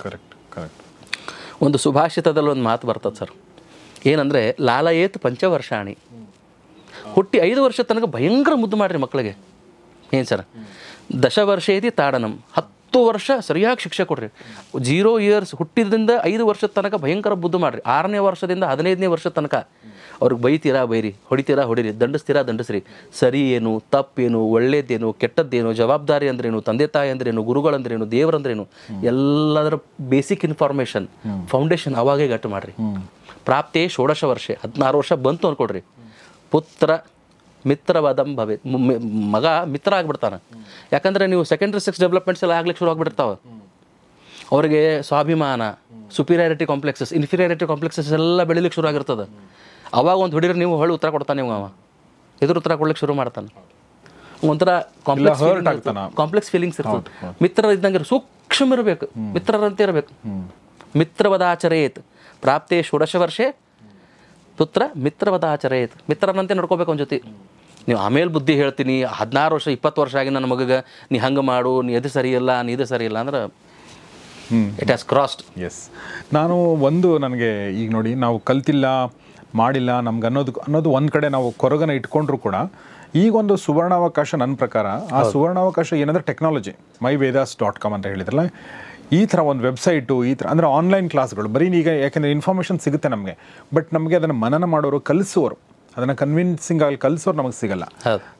ಒಂದು ಸುಭಾಷಿತದಲ್ಲಿ ಒಂದು ಮಾತು ಬರ್ತದೆ ಸರ್ ಏನಂದರೆ ಲಾಲಯೇತ್ ಪಂಚವರ್ಷಾಣಿ ಹುಟ್ಟಿ ಐದು ವರ್ಷದ ತನಕ ಭಯಂಕರ ಮುದ್ದು ಮಾಡಿರಿ ಮಕ್ಕಳಿಗೆ ಏನು ಸರ್ ದಶವರ್ಷ ಐತಿ ತಾಡನಂ ಹತ್ತು ವರ್ಷ ಸರಿಯಾಗಿ ಶಿಕ್ಷೆ ಕೊಡ್ರಿ ಜೀರೋ ಇಯರ್ಸ್ ಹುಟ್ಟಿದ್ರಿಂದ ಐದು ವರ್ಷದ ತನಕ ಭಯಂಕರ ಬುದ್ಧು ಮಾಡಿರಿ ಆರನೇ ವರ್ಷದಿಂದ ಹದಿನೈದನೇ ವರ್ಷದ ತನಕ ಅವ್ರಿಗೆ ಬೈತೀರಾ ಬೈರಿ ಹೊಡಿತೀರಾ ಹೊಡಿರಿ ದಂಡಿಸ್ತೀರಾ ದಂಡಿಸ್ರಿ ಸರಿ ಏನು ತಪ್ಪೇನು ಒಳ್ಳೇದೇನು ಕೆಟ್ಟದ್ದೇನು ಜವಾಬ್ದಾರಿ ಅಂದ್ರೇನು ತಂದೆ ತಾಯಿ ಅಂದ್ರೇನು ಗುರುಗಳಂದ್ರೇನು ದೇವರಂದ್ರೇನು ಎಲ್ಲದರ ಬೇಸಿಕ್ ಇನ್ಫಾರ್ಮೇಷನ್ ಫೌಂಡೇಶನ್ ಅವಾಗೇ ಗಟ್ಟು ಮಾಡಿರಿ ಪ್ರಾಪ್ತಿ ಷೋಡಶ ವರ್ಷ ಹದಿನಾರು ವರ್ಷ ಬಂತು ಅಂದ್ಕೊಡ್ರಿ ಪುತ್ರ ಮಿತ್ರವಾದಂ ಭವೆ ಮಗ ಮಿತ್ರ ಆಗಿಬಿಡ್ತಾನೆ ಯಾಕಂದರೆ ನೀವು ಸೆಕೆಂಡ್ರಿ ಸೆಕ್ಸ್ ಡೆವಲಪ್ಮೆಂಟ್ಸ್ ಎಲ್ಲ ಆಗ್ಲಿಕ್ಕೆ ಶುರು ಆಗಿಬಿಡ್ತಾವೆ ಅವರಿಗೆ ಸ್ವಾಭಿಮಾನ ಸುಪೀರಿಯಾರಿಟಿ ಕಾಂಪ್ಲೆಕ್ಸಸ್ ಇನ್ಫೀರಿಯಾರಿಟಿ ಕಾಂಪ್ಲೆಕ್ಸಸ್ ಎಲ್ಲ ಬೆಳಿಲಿಕ್ಕೆ ಶುರು ಆಗಿರ್ತದೆ ಅವಾಗ ಒಂದು ಹುಡುಗರು ನೀವು ಹೊಳೆ ಉತ್ತರ ಕೊಡ್ತಾನೆ ನೀವು ಅವ ಎದುರು ಉತ್ತರ ಕೊಡ್ಲಿಕ್ಕೆ ಶುರು ಮಾಡ್ತಾನೆ ಒಂಥರ ಕಾಂಪ್ಲೆಕ್ಸ್ ಕಾಂಪ್ಲೆಕ್ಸ್ ಫೀಲಿಂಗ್ಸ್ ಇರ್ತದೆ ಮಿತ್ರ ಇದ್ದಂಗೆ ಸೂಕ್ಷ್ಮ ಇರಬೇಕು ಮಿತ್ರರಂತೆ ಇರಬೇಕು ಐತೆ ಪ್ರಾಪ್ತಿ ಷೋಡಶ ವರ್ಷೆ ಪುತ್ರ ಇತ್ತು ಮಿತ್ರನಂತೆ ನೋಡ್ಕೋಬೇಕು ಅವನ ಜೊತೆ ನೀವು ಆಮೇಲೆ ಬುದ್ಧಿ ಹೇಳ್ತೀನಿ ಹದಿನಾರು ವರ್ಷ ಇಪ್ಪತ್ತು ವರ್ಷ ಆಗಿ ನನ್ನ ಮಗಗೆ ನೀ ಹಂಗೆ ಮಾಡು ನೀ ಅದು ಸರಿ ಇಲ್ಲ ನೀ ಇದು ಸರಿ ಇಲ್ಲ ಅಂದ್ರೆ ಇಟ್ ಆಸ್ ಕ್ರಾಸ್ಡ್ ಎಸ್ ನಾನು ಒಂದು ನನಗೆ ಈಗ ನೋಡಿ ನಾವು ಕಲ್ತಿಲ್ಲ ಮಾಡಿಲ್ಲ ನಮ್ಗೆ ಅನ್ನೋದು ಅನ್ನೋದು ಒಂದು ಕಡೆ ನಾವು ಕೊರಗನ ಇಟ್ಕೊಂಡ್ರು ಕೂಡ ಈಗೊಂದು ಸುವರ್ಣಾವಕಾಶ ನನ್ನ ಪ್ರಕಾರ ಆ ಸುವರ್ಣಾವಕಾಶ ಏನಂದ್ರೆ technology my Vedas dot com ಅಂತ ಹೇಳಿದ್ರಲ್ಲ ಈ ಥರ ಒಂದು ವೆಬ್ಸೈಟು ಈ ಥರ ಅಂದರೆ ಆನ್ಲೈನ್ ಕ್ಲಾಸ್ಗಳು ಬರೀ ಈಗ ಯಾಕೆಂದರೆ ಇನ್ಫಾರ್ಮೇಷನ್ ಸಿಗುತ್ತೆ ನಮಗೆ ಬಟ್ ನಮಗೆ ಅದನ್ನು ಮನನ ಮಾಡೋರು ಕಲಿಸೋರು ಅದನ್ನು ಕನ್ವಿನ್ಸಿಂಗ್ ಆಗಿ ಕಲಿಸೋರು ನಮಗೆ ಸಿಗಲ್ಲ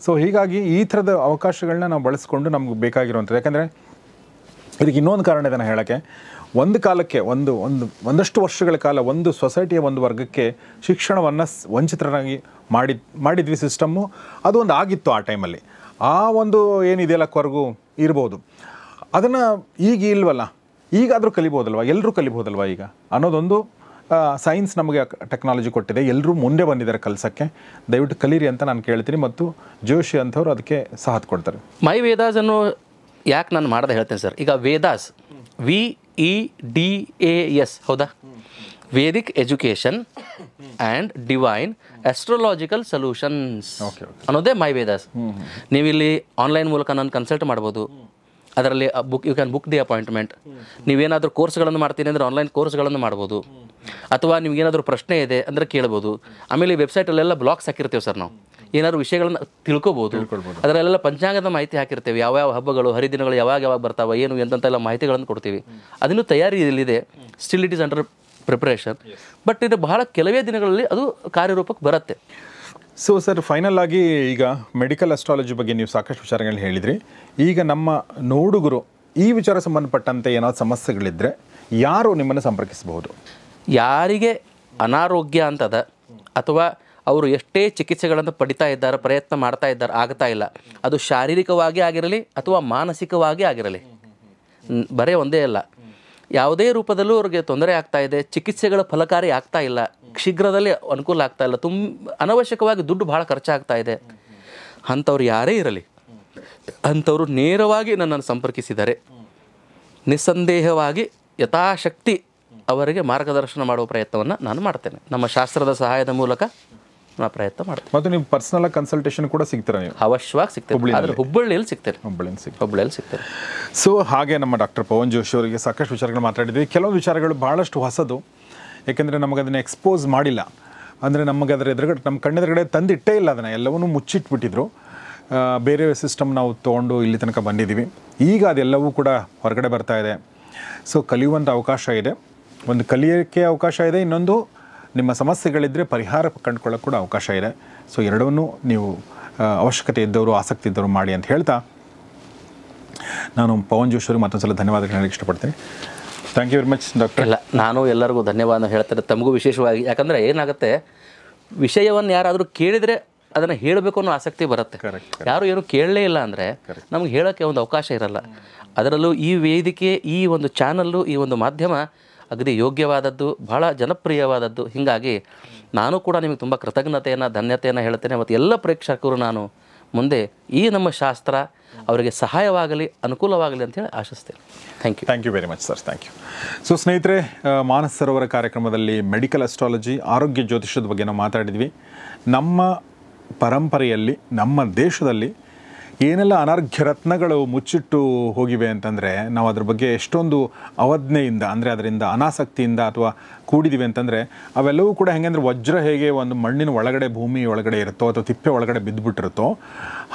ಸೊ ಹೀಗಾಗಿ ಈ ಥರದ ಅವಕಾಶಗಳನ್ನ ನಾವು ಬಳಸ್ಕೊಂಡು ನಮ್ಗೆ ಬೇಕಾಗಿರುವಂಥದ್ದು ಯಾಕಂದರೆ ಇದಕ್ಕೆ ಇನ್ನೊಂದು ಕಾರಣ ಇದನ್ನು ಹೇಳೋಕ್ಕೆ ಒಂದು ಕಾಲಕ್ಕೆ ಒಂದು ಒಂದು ಒಂದಷ್ಟು ವರ್ಷಗಳ ಕಾಲ ಒಂದು ಸೊಸೈಟಿಯ ಒಂದು ವರ್ಗಕ್ಕೆ ಶಿಕ್ಷಣವನ್ನು ವಂಚಿತರಾಗಿ ಮಾಡಿ ಮಾಡಿದ್ವಿ ಸಿಸ್ಟಮ್ಮು ಅದು ಒಂದು ಆಗಿತ್ತು ಆ ಟೈಮಲ್ಲಿ ಆ ಒಂದು ಏನಿದೆಯಲ್ಲ ಕೊರಗು ಇರ್ಬೋದು ಅದನ್ನು ಈಗ ಇಲ್ವಲ್ಲ ಈಗಾದರೂ ಕಲಿಬೋದಲ್ವ ಎಲ್ಲರೂ ಕಲಿಬೋದಲ್ವ ಈಗ ಅನ್ನೋದೊಂದು ಸೈನ್ಸ್ ನಮಗೆ ಟೆಕ್ನಾಲಜಿ ಕೊಟ್ಟಿದೆ ಎಲ್ಲರೂ ಮುಂದೆ ಬಂದಿದ್ದಾರೆ ಕಲಸಕ್ಕೆ ದಯವಿಟ್ಟು ಕಲೀರಿ ಅಂತ ನಾನು ಕೇಳ್ತೀನಿ ಮತ್ತು ಜೋಶಿ ಅಂಥವ್ರು ಅದಕ್ಕೆ ಸಹತ್ ಕೊಡ್ತಾರೆ ಮೈ ವೇದಾಸ್ ಅನ್ನು ಯಾಕೆ ನಾನು ಮಾಡ್ದೆ ಹೇಳ್ತೇನೆ ಸರ್ ಈಗ Vedas V E D A S ಹೌದಾ Vedic education and divine astrological solutions ಅನ್ನೋದೇ ಮೈ ವೇದಾಸ್ ನೀವಿಲ್ಲಿ ಆನ್ಲೈನ್ ಮೂಲಕ ನಾನು ಕನ್ಸಲ್ಟ್ ಮಾಡ್ಬೋದು ಅದರಲ್ಲಿ book you can book the appointment ನೀವೇನಾದರೂ ಕೋರ್ಸ್ಗಳನ್ನು ಮಾಡ್ತೀನಿ ಅಂದರೆ ಆನ್ಲೈನ್ ಕೋರ್ಸ್ಗಳನ್ನು ಮಾಡ್ಬೋದು ಅಥವಾ ಏನಾದರೂ ಪ್ರಶ್ನೆ ಇದೆ ಅಂದರೆ ಕೇಳ್ಬೋದು ಆಮೇಲೆ ಈ ವೆಬ್ಸೈಟಲ್ಲೆಲ್ಲ ಬ್ಲಾಗ್ಸ್ ಹಾಕಿರ್ತೀವಿ ಸರ್ ನಾವು ಏನಾದರೂ ವಿಷಯಗಳನ್ನ ತಿಳ್ಕೊಬೋದು ಅದರಲ್ಲೆಲ್ಲ ಪಂಚಾಂಗದ ಮಾಹಿತಿ ಹಾಕಿರ್ತೇವೆ ಯಾವ ಯಾವ ಹಬ್ಬಗಳು ಹರಿದಿನಗಳು ಯಾವಾಗ ಯಾವಾಗ ಬರ್ತಾವೆ ಏನು ಎಲ್ಲ ಮಾಹಿತಿಗಳನ್ನು ಕೊಡ್ತೀವಿ ಅದನ್ನು ತಯಾರಿ ಇಲ್ಲಿದೆ still it is under preparation but ಇದು ಬಹಳ ಕೆಲವೇ ದಿನಗಳಲ್ಲಿ ಅದು ಕಾರ್ಯರೂಪಕ್ಕೆ ಬರುತ್ತೆ ಸೊ ಸರ್ ಫೈನಲ್ ಆಗಿ ಈಗ ಮೆಡಿಕಲ್ ಅಸ್ಟ್ರಾಲಜಿ ಬಗ್ಗೆ ನೀವು ಸಾಕಷ್ಟು ವಿಚಾರಗಳನ್ನ ಹೇಳಿದ್ರಿ ಈಗ ನಮ್ಮ ನೋಡುಗರು ಈ ವಿಚಾರ ಸಂಬಂಧಪಟ್ಟಂತೆ ಏನಾದ್ರು ಸಮಸ್ಯೆಗಳಿದ್ದರೆ ಯಾರು ನಿಮ್ಮನ್ನು ಸಂಪರ್ಕಿಸಬಹುದು ಯಾರಿಗೆ ಅನಾರೋಗ್ಯ ಅಂತದ ಅಥವಾ ಅವರು ಎಷ್ಟೇ ಚಿಕಿತ್ಸೆಗಳನ್ನು ಪಡಿತಾ ಇದ್ದಾರೆ ಪ್ರಯತ್ನ ಮಾಡ್ತಾ ಇದ್ದಾರೆ ಆಗ್ತಾ ಇಲ್ಲ ಅದು ಶಾರೀರಿಕವಾಗಿ ಆಗಿರಲಿ ಅಥವಾ ಮಾನಸಿಕವಾಗಿ ಆಗಿರಲಿ ಬರೀ ಒಂದೇ ಅಲ್ಲ ಯಾವುದೇ ರೂಪದಲ್ಲೂ ಅವ್ರಿಗೆ ತೊಂದರೆ ಆಗ್ತಾ ಇದೆ ಚಿಕಿತ್ಸೆಗಳ ಫಲಕಾರಿ ಆಗ್ತಾ ಇಲ್ಲ ಶೀಘ್ರದಲ್ಲಿ ಅನುಕೂಲ ಆಗ್ತಾ ಇಲ್ಲ ತುಂಬ ಅನವಶ್ಯಕವಾಗಿ ದುಡ್ಡು ಭಾಳ ಖರ್ಚಾಗ್ತಾ ಇದೆ ಅಂಥವ್ರು ಯಾರೇ ಇರಲಿ ಅಂಥವರು ನೇರವಾಗಿ ನನ್ನನ್ನು ಸಂಪರ್ಕಿಸಿದರೆ ನಿಸ್ಸಂದೇಹವಾಗಿ ಯಥಾಶಕ್ತಿ ಅವರಿಗೆ ಮಾರ್ಗದರ್ಶನ ಮಾಡುವ ಪ್ರಯತ್ನವನ್ನು ನಾನು ಮಾಡ್ತೇನೆ ನಮ್ಮ ಶಾಸ್ತ್ರದ ಸಹಾಯದ ಮೂಲಕ ನಾವು ಪ್ರಯತ್ನ ಮಾಡ್ತೀವಿ ಮತ್ತು ನೀವು ಪರ್ಸನಲ್ ಕನ್ಸಲ್ಟೇಷನ್ ಕೂಡ ಸಿಗ್ತೀರಾ ನೀವು ಅವಶ್ಯವಾಗಿ ಹುಬ್ಬಳ್ಳಿ ಆದರೆ ಹುಬ್ಬಳ್ಳಿಯಲ್ಲಿ ಸಿಗ್ತೀರಿ ಹುಬ್ಬಳ್ಳಿಯಲ್ಲಿ ಸಿಗ್ತೀವಿ ಹುಬ್ಬಳ್ಳಿಯಲ್ಲಿ ಸೊ ಹಾಗೆ ನಮ್ಮ ಡಾಕ್ಟರ್ ಪವನ್ ಜೋಶಿ ಅವರಿಗೆ ಸಾಕಷ್ಟು ವಿಚಾರಗಳು ಮಾತಾಡಿದ್ವಿ ಕೆಲವು ವಿಚಾರಗಳು ಭಾಳಷ್ಟು ಹೊಸದು ಏಕೆಂದರೆ ನಮಗೆ ಅದನ್ನು ಎಕ್ಸ್ಪೋಸ್ ಮಾಡಿಲ್ಲ ಅಂದರೆ ನಮಗೆ ಅದರ ಎದುರುಗಡೆ ನಮ್ಮ ಕಣ್ಣೆದುರುಗಡೆ ತಂದಿಟ್ಟೇ ಇಲ್ಲ ಅದನ್ನು ಎಲ್ಲವನ್ನೂ ಮುಚ್ಚಿಟ್ಬಿಟ್ಟಿದ್ರು ಬೇರೆ ಸಿಸ್ಟಮ್ ನಾವು ತೊಗೊಂಡು ಇಲ್ಲಿ ತನಕ ಬಂದಿದ್ದೀವಿ ಈಗ ಅದೆಲ್ಲವೂ ಕೂಡ ಹೊರಗಡೆ ಬರ್ತಾ ಇದೆ ಸೊ ಕಲಿಯುವಂಥ ಅವಕಾಶ ಇದೆ ಒಂದು ಕಲಿಯೋಕ್ಕೆ ಅವಕಾಶ ಇದೆ ಇನ್ನೊಂದು ನಿಮ್ಮ ಸಮಸ್ಯೆಗಳಿದ್ದರೆ ಪರಿಹಾರ ಕಂಡುಕೊಳ್ಳೋಕೆ ಕೂಡ ಅವಕಾಶ ಇದೆ ಸೊ ಎರಡನ್ನೂ ನೀವು ಅವಶ್ಯಕತೆ ಇದ್ದವರು ಆಸಕ್ತಿ ಇದ್ದವರು ಮಾಡಿ ಅಂತ ಹೇಳ್ತಾ ನಾನು ಪವನ್ ಜೋಶ್ವರಿ ಮತ್ತೊಂದು ಸಲ ಧನ್ಯವಾದಗಳು ಹೇಳಕ್ಕೆ ಇಷ್ಟಪಡ್ತೀನಿ thank you very much doctor ಇಲ್ಲ ನಾನು ಎಲ್ಲರಿಗೂ ಧನ್ಯವಾದ ಹೇಳ್ತಾರೆ ತಮಗೂ ವಿಶೇಷವಾಗಿ ಯಾಕಂದರೆ ಏನಾಗುತ್ತೆ ವಿಷಯವನ್ನು ಯಾರಾದರೂ ಕೇಳಿದರೆ ಅದನ್ನು ಹೇಳಬೇಕು ಅನ್ನೋ ಆಸಕ್ತಿ ಬರುತ್ತೆ ಯಾರು ಏನು ಕೇಳಲೇ ಇಲ್ಲ ಅಂದರೆ ನಮ್ಗೆ ಹೇಳೋಕ್ಕೆ ಒಂದು ಅವಕಾಶ ಇರಲ್ಲ ಅದರಲ್ಲೂ ಈ ವೇದಿಕೆ ಈ ಒಂದು ಚಾನಲ್ಲು ಈ ಒಂದು ಮಾಧ್ಯಮ ಅಗದಿ ಯೋಗ್ಯವಾದದ್ದು ಬಹಳ ಜನಪ್ರಿಯವಾದದ್ದು ಹೀಗಾಗಿ ನಾನು ಕೂಡ ನಿಮಗೆ ತುಂಬ ಕೃತಜ್ಞತೆಯನ್ನು ಧನ್ಯತೆಯನ್ನು ಹೇಳ್ತೇನೆ ಮತ್ತು ಎಲ್ಲ ಪ್ರೇಕ್ಷಕರು ನಾನು ಮುಂದೆ ಈ ನಮ್ಮ ಶಾಸ್ತ್ರ ಅವರಿಗೆ ಸಹಾಯವಾಗಲಿ ಅನುಕೂಲವಾಗಲಿ ಅಂತೇಳಿ ಆಶಿಸ್ತೇನೆ thank you thank you very much sir thank you so ಸ್ನೇಹಿತರೆ ಮಾನಸ್ ಸರೋವರ ಕಾರ್ಯಕ್ರಮದಲ್ಲಿ ಮೆಡಿಕಲ್ ಅಸ್ಟ್ರಾಲಜಿ ಆರೋಗ್ಯ ಜ್ಯೋತಿಷ್ಯದ ಬಗ್ಗೆ ನಾವು ಮಾತಾಡಿದ್ವಿ ನಮ್ಮ ಪರಂಪರೆಯಲ್ಲಿ ನಮ್ಮ ದೇಶದಲ್ಲಿ ಏನೆಲ್ಲ ಅನರ್ಘ್ಯ ರತ್ನಗಳು ಮುಚ್ಚಿಟ್ಟು ಹೋಗಿವೆ ಅಂತಂದರೆ ನಾವು ಅದ್ರ ಬಗ್ಗೆ ಎಷ್ಟೊಂದು ಅವಜ್ಞೆಯಿಂದ ಅಂದರೆ ಅದರಿಂದ ಅನಾಸಕ್ತಿಯಿಂದ ಅಥವಾ ಕೂಡಿದ್ದೀವಿ ಅಂತಂದರೆ ಅವೆಲ್ಲವೂ ಕೂಡ ಅಂದರೆ ವಜ್ರ ಹೇಗೆ ಒಂದು ಮಣ್ಣಿನ ಒಳಗಡೆ ಭೂಮಿ ಒಳಗಡೆ ಇರುತ್ತೋ ಅಥವಾ ತಿಪ್ಪೆ ಒಳಗಡೆ ಬಿದ್ದುಬಿಟ್ಟಿರುತ್ತೋ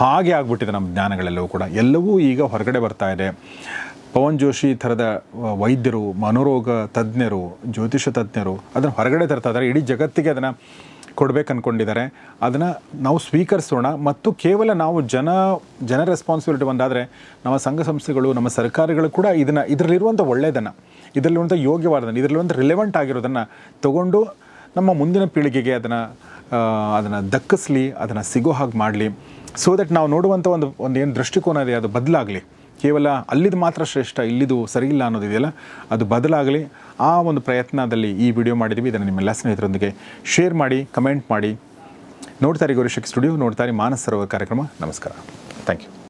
ಹಾಗೆ ಆಗ್ಬಿಟ್ಟಿದೆ ನಮ್ಮ ಜ್ಞಾನಗಳೆಲ್ಲವೂ ಕೂಡ ಎಲ್ಲವೂ ಈಗ ಹೊರಗಡೆ ಬರ್ತಾ ಇದೆ ಪವನ್ ಜೋಶಿ ಥರದ ವೈದ್ಯರು ಮನೋರೋಗ ತಜ್ಞರು ಜ್ಯೋತಿಷ ತಜ್ಞರು ಅದನ್ನು ಹೊರಗಡೆ ತರ್ತಾ ಇದ್ದಾರೆ ಇಡೀ ಜಗತ್ತಿಗೆ ಅದನ್ನು ಕೊಡಬೇಕು ಅನ್ಕೊಂಡಿದ್ದಾರೆ ಅದನ್ನು ನಾವು ಸ್ವೀಕರಿಸೋಣ ಮತ್ತು ಕೇವಲ ನಾವು ಜನ ಜನ ರೆಸ್ಪಾನ್ಸಿಬಿಲಿಟಿ ಬಂದಾದರೆ ನಮ್ಮ ಸಂಘ ಸಂಸ್ಥೆಗಳು ನಮ್ಮ ಸರ್ಕಾರಗಳು ಕೂಡ ಇದನ್ನು ಇದರಲ್ಲಿರುವಂಥ ಒಳ್ಳೆಯದನ್ನು ಇದರಲ್ಲಿರುವಂಥ ಯೋಗ್ಯವಾದದನ್ನು ಇದರಲ್ಲಿರುವಂಥ ರಿಲೆವೆಂಟ್ ಆಗಿರೋದನ್ನು ತಗೊಂಡು ನಮ್ಮ ಮುಂದಿನ ಪೀಳಿಗೆಗೆ ಅದನ್ನು ಅದನ್ನು ದಕ್ಕಿಸ್ಲಿ ಅದನ್ನು ಸಿಗೋ ಹಾಗೆ ಮಾಡಲಿ ಸೊ ದಟ್ ನಾವು ನೋಡುವಂಥ ಒಂದು ಒಂದು ಏನು ದೃಷ್ಟಿಕೋನ ಇದೆ ಅದು ಬದಲಾಗಲಿ ಕೇವಲ ಅಲ್ಲಿದು ಮಾತ್ರ ಶ್ರೇಷ್ಠ ಇಲ್ಲಿದು ಇಲ್ಲ ಅನ್ನೋದಿದೆಯಲ್ಲ ಅದು ಬದಲಾಗಲಿ ಆ ಒಂದು ಪ್ರಯತ್ನದಲ್ಲಿ ಈ ವಿಡಿಯೋ ಮಾಡಿದ್ವಿ ಇದನ್ನು ನಿಮ್ಮೆಲ್ಲ ಸ್ನೇಹಿತರೊಂದಿಗೆ ಶೇರ್ ಮಾಡಿ ಕಮೆಂಟ್ ಮಾಡಿ ನೋಡ್ತಾರೆ ಗೌರಿಶಕ್ ಸ್ಟುಡಿಯೋ ನೋಡ್ತಾರೆ ಮಾನಸ ಸರೋವರ ಕಾರ್ಯಕ್ರಮ ನಮಸ್ಕಾರ ಥ್ಯಾಂಕ್ ಯು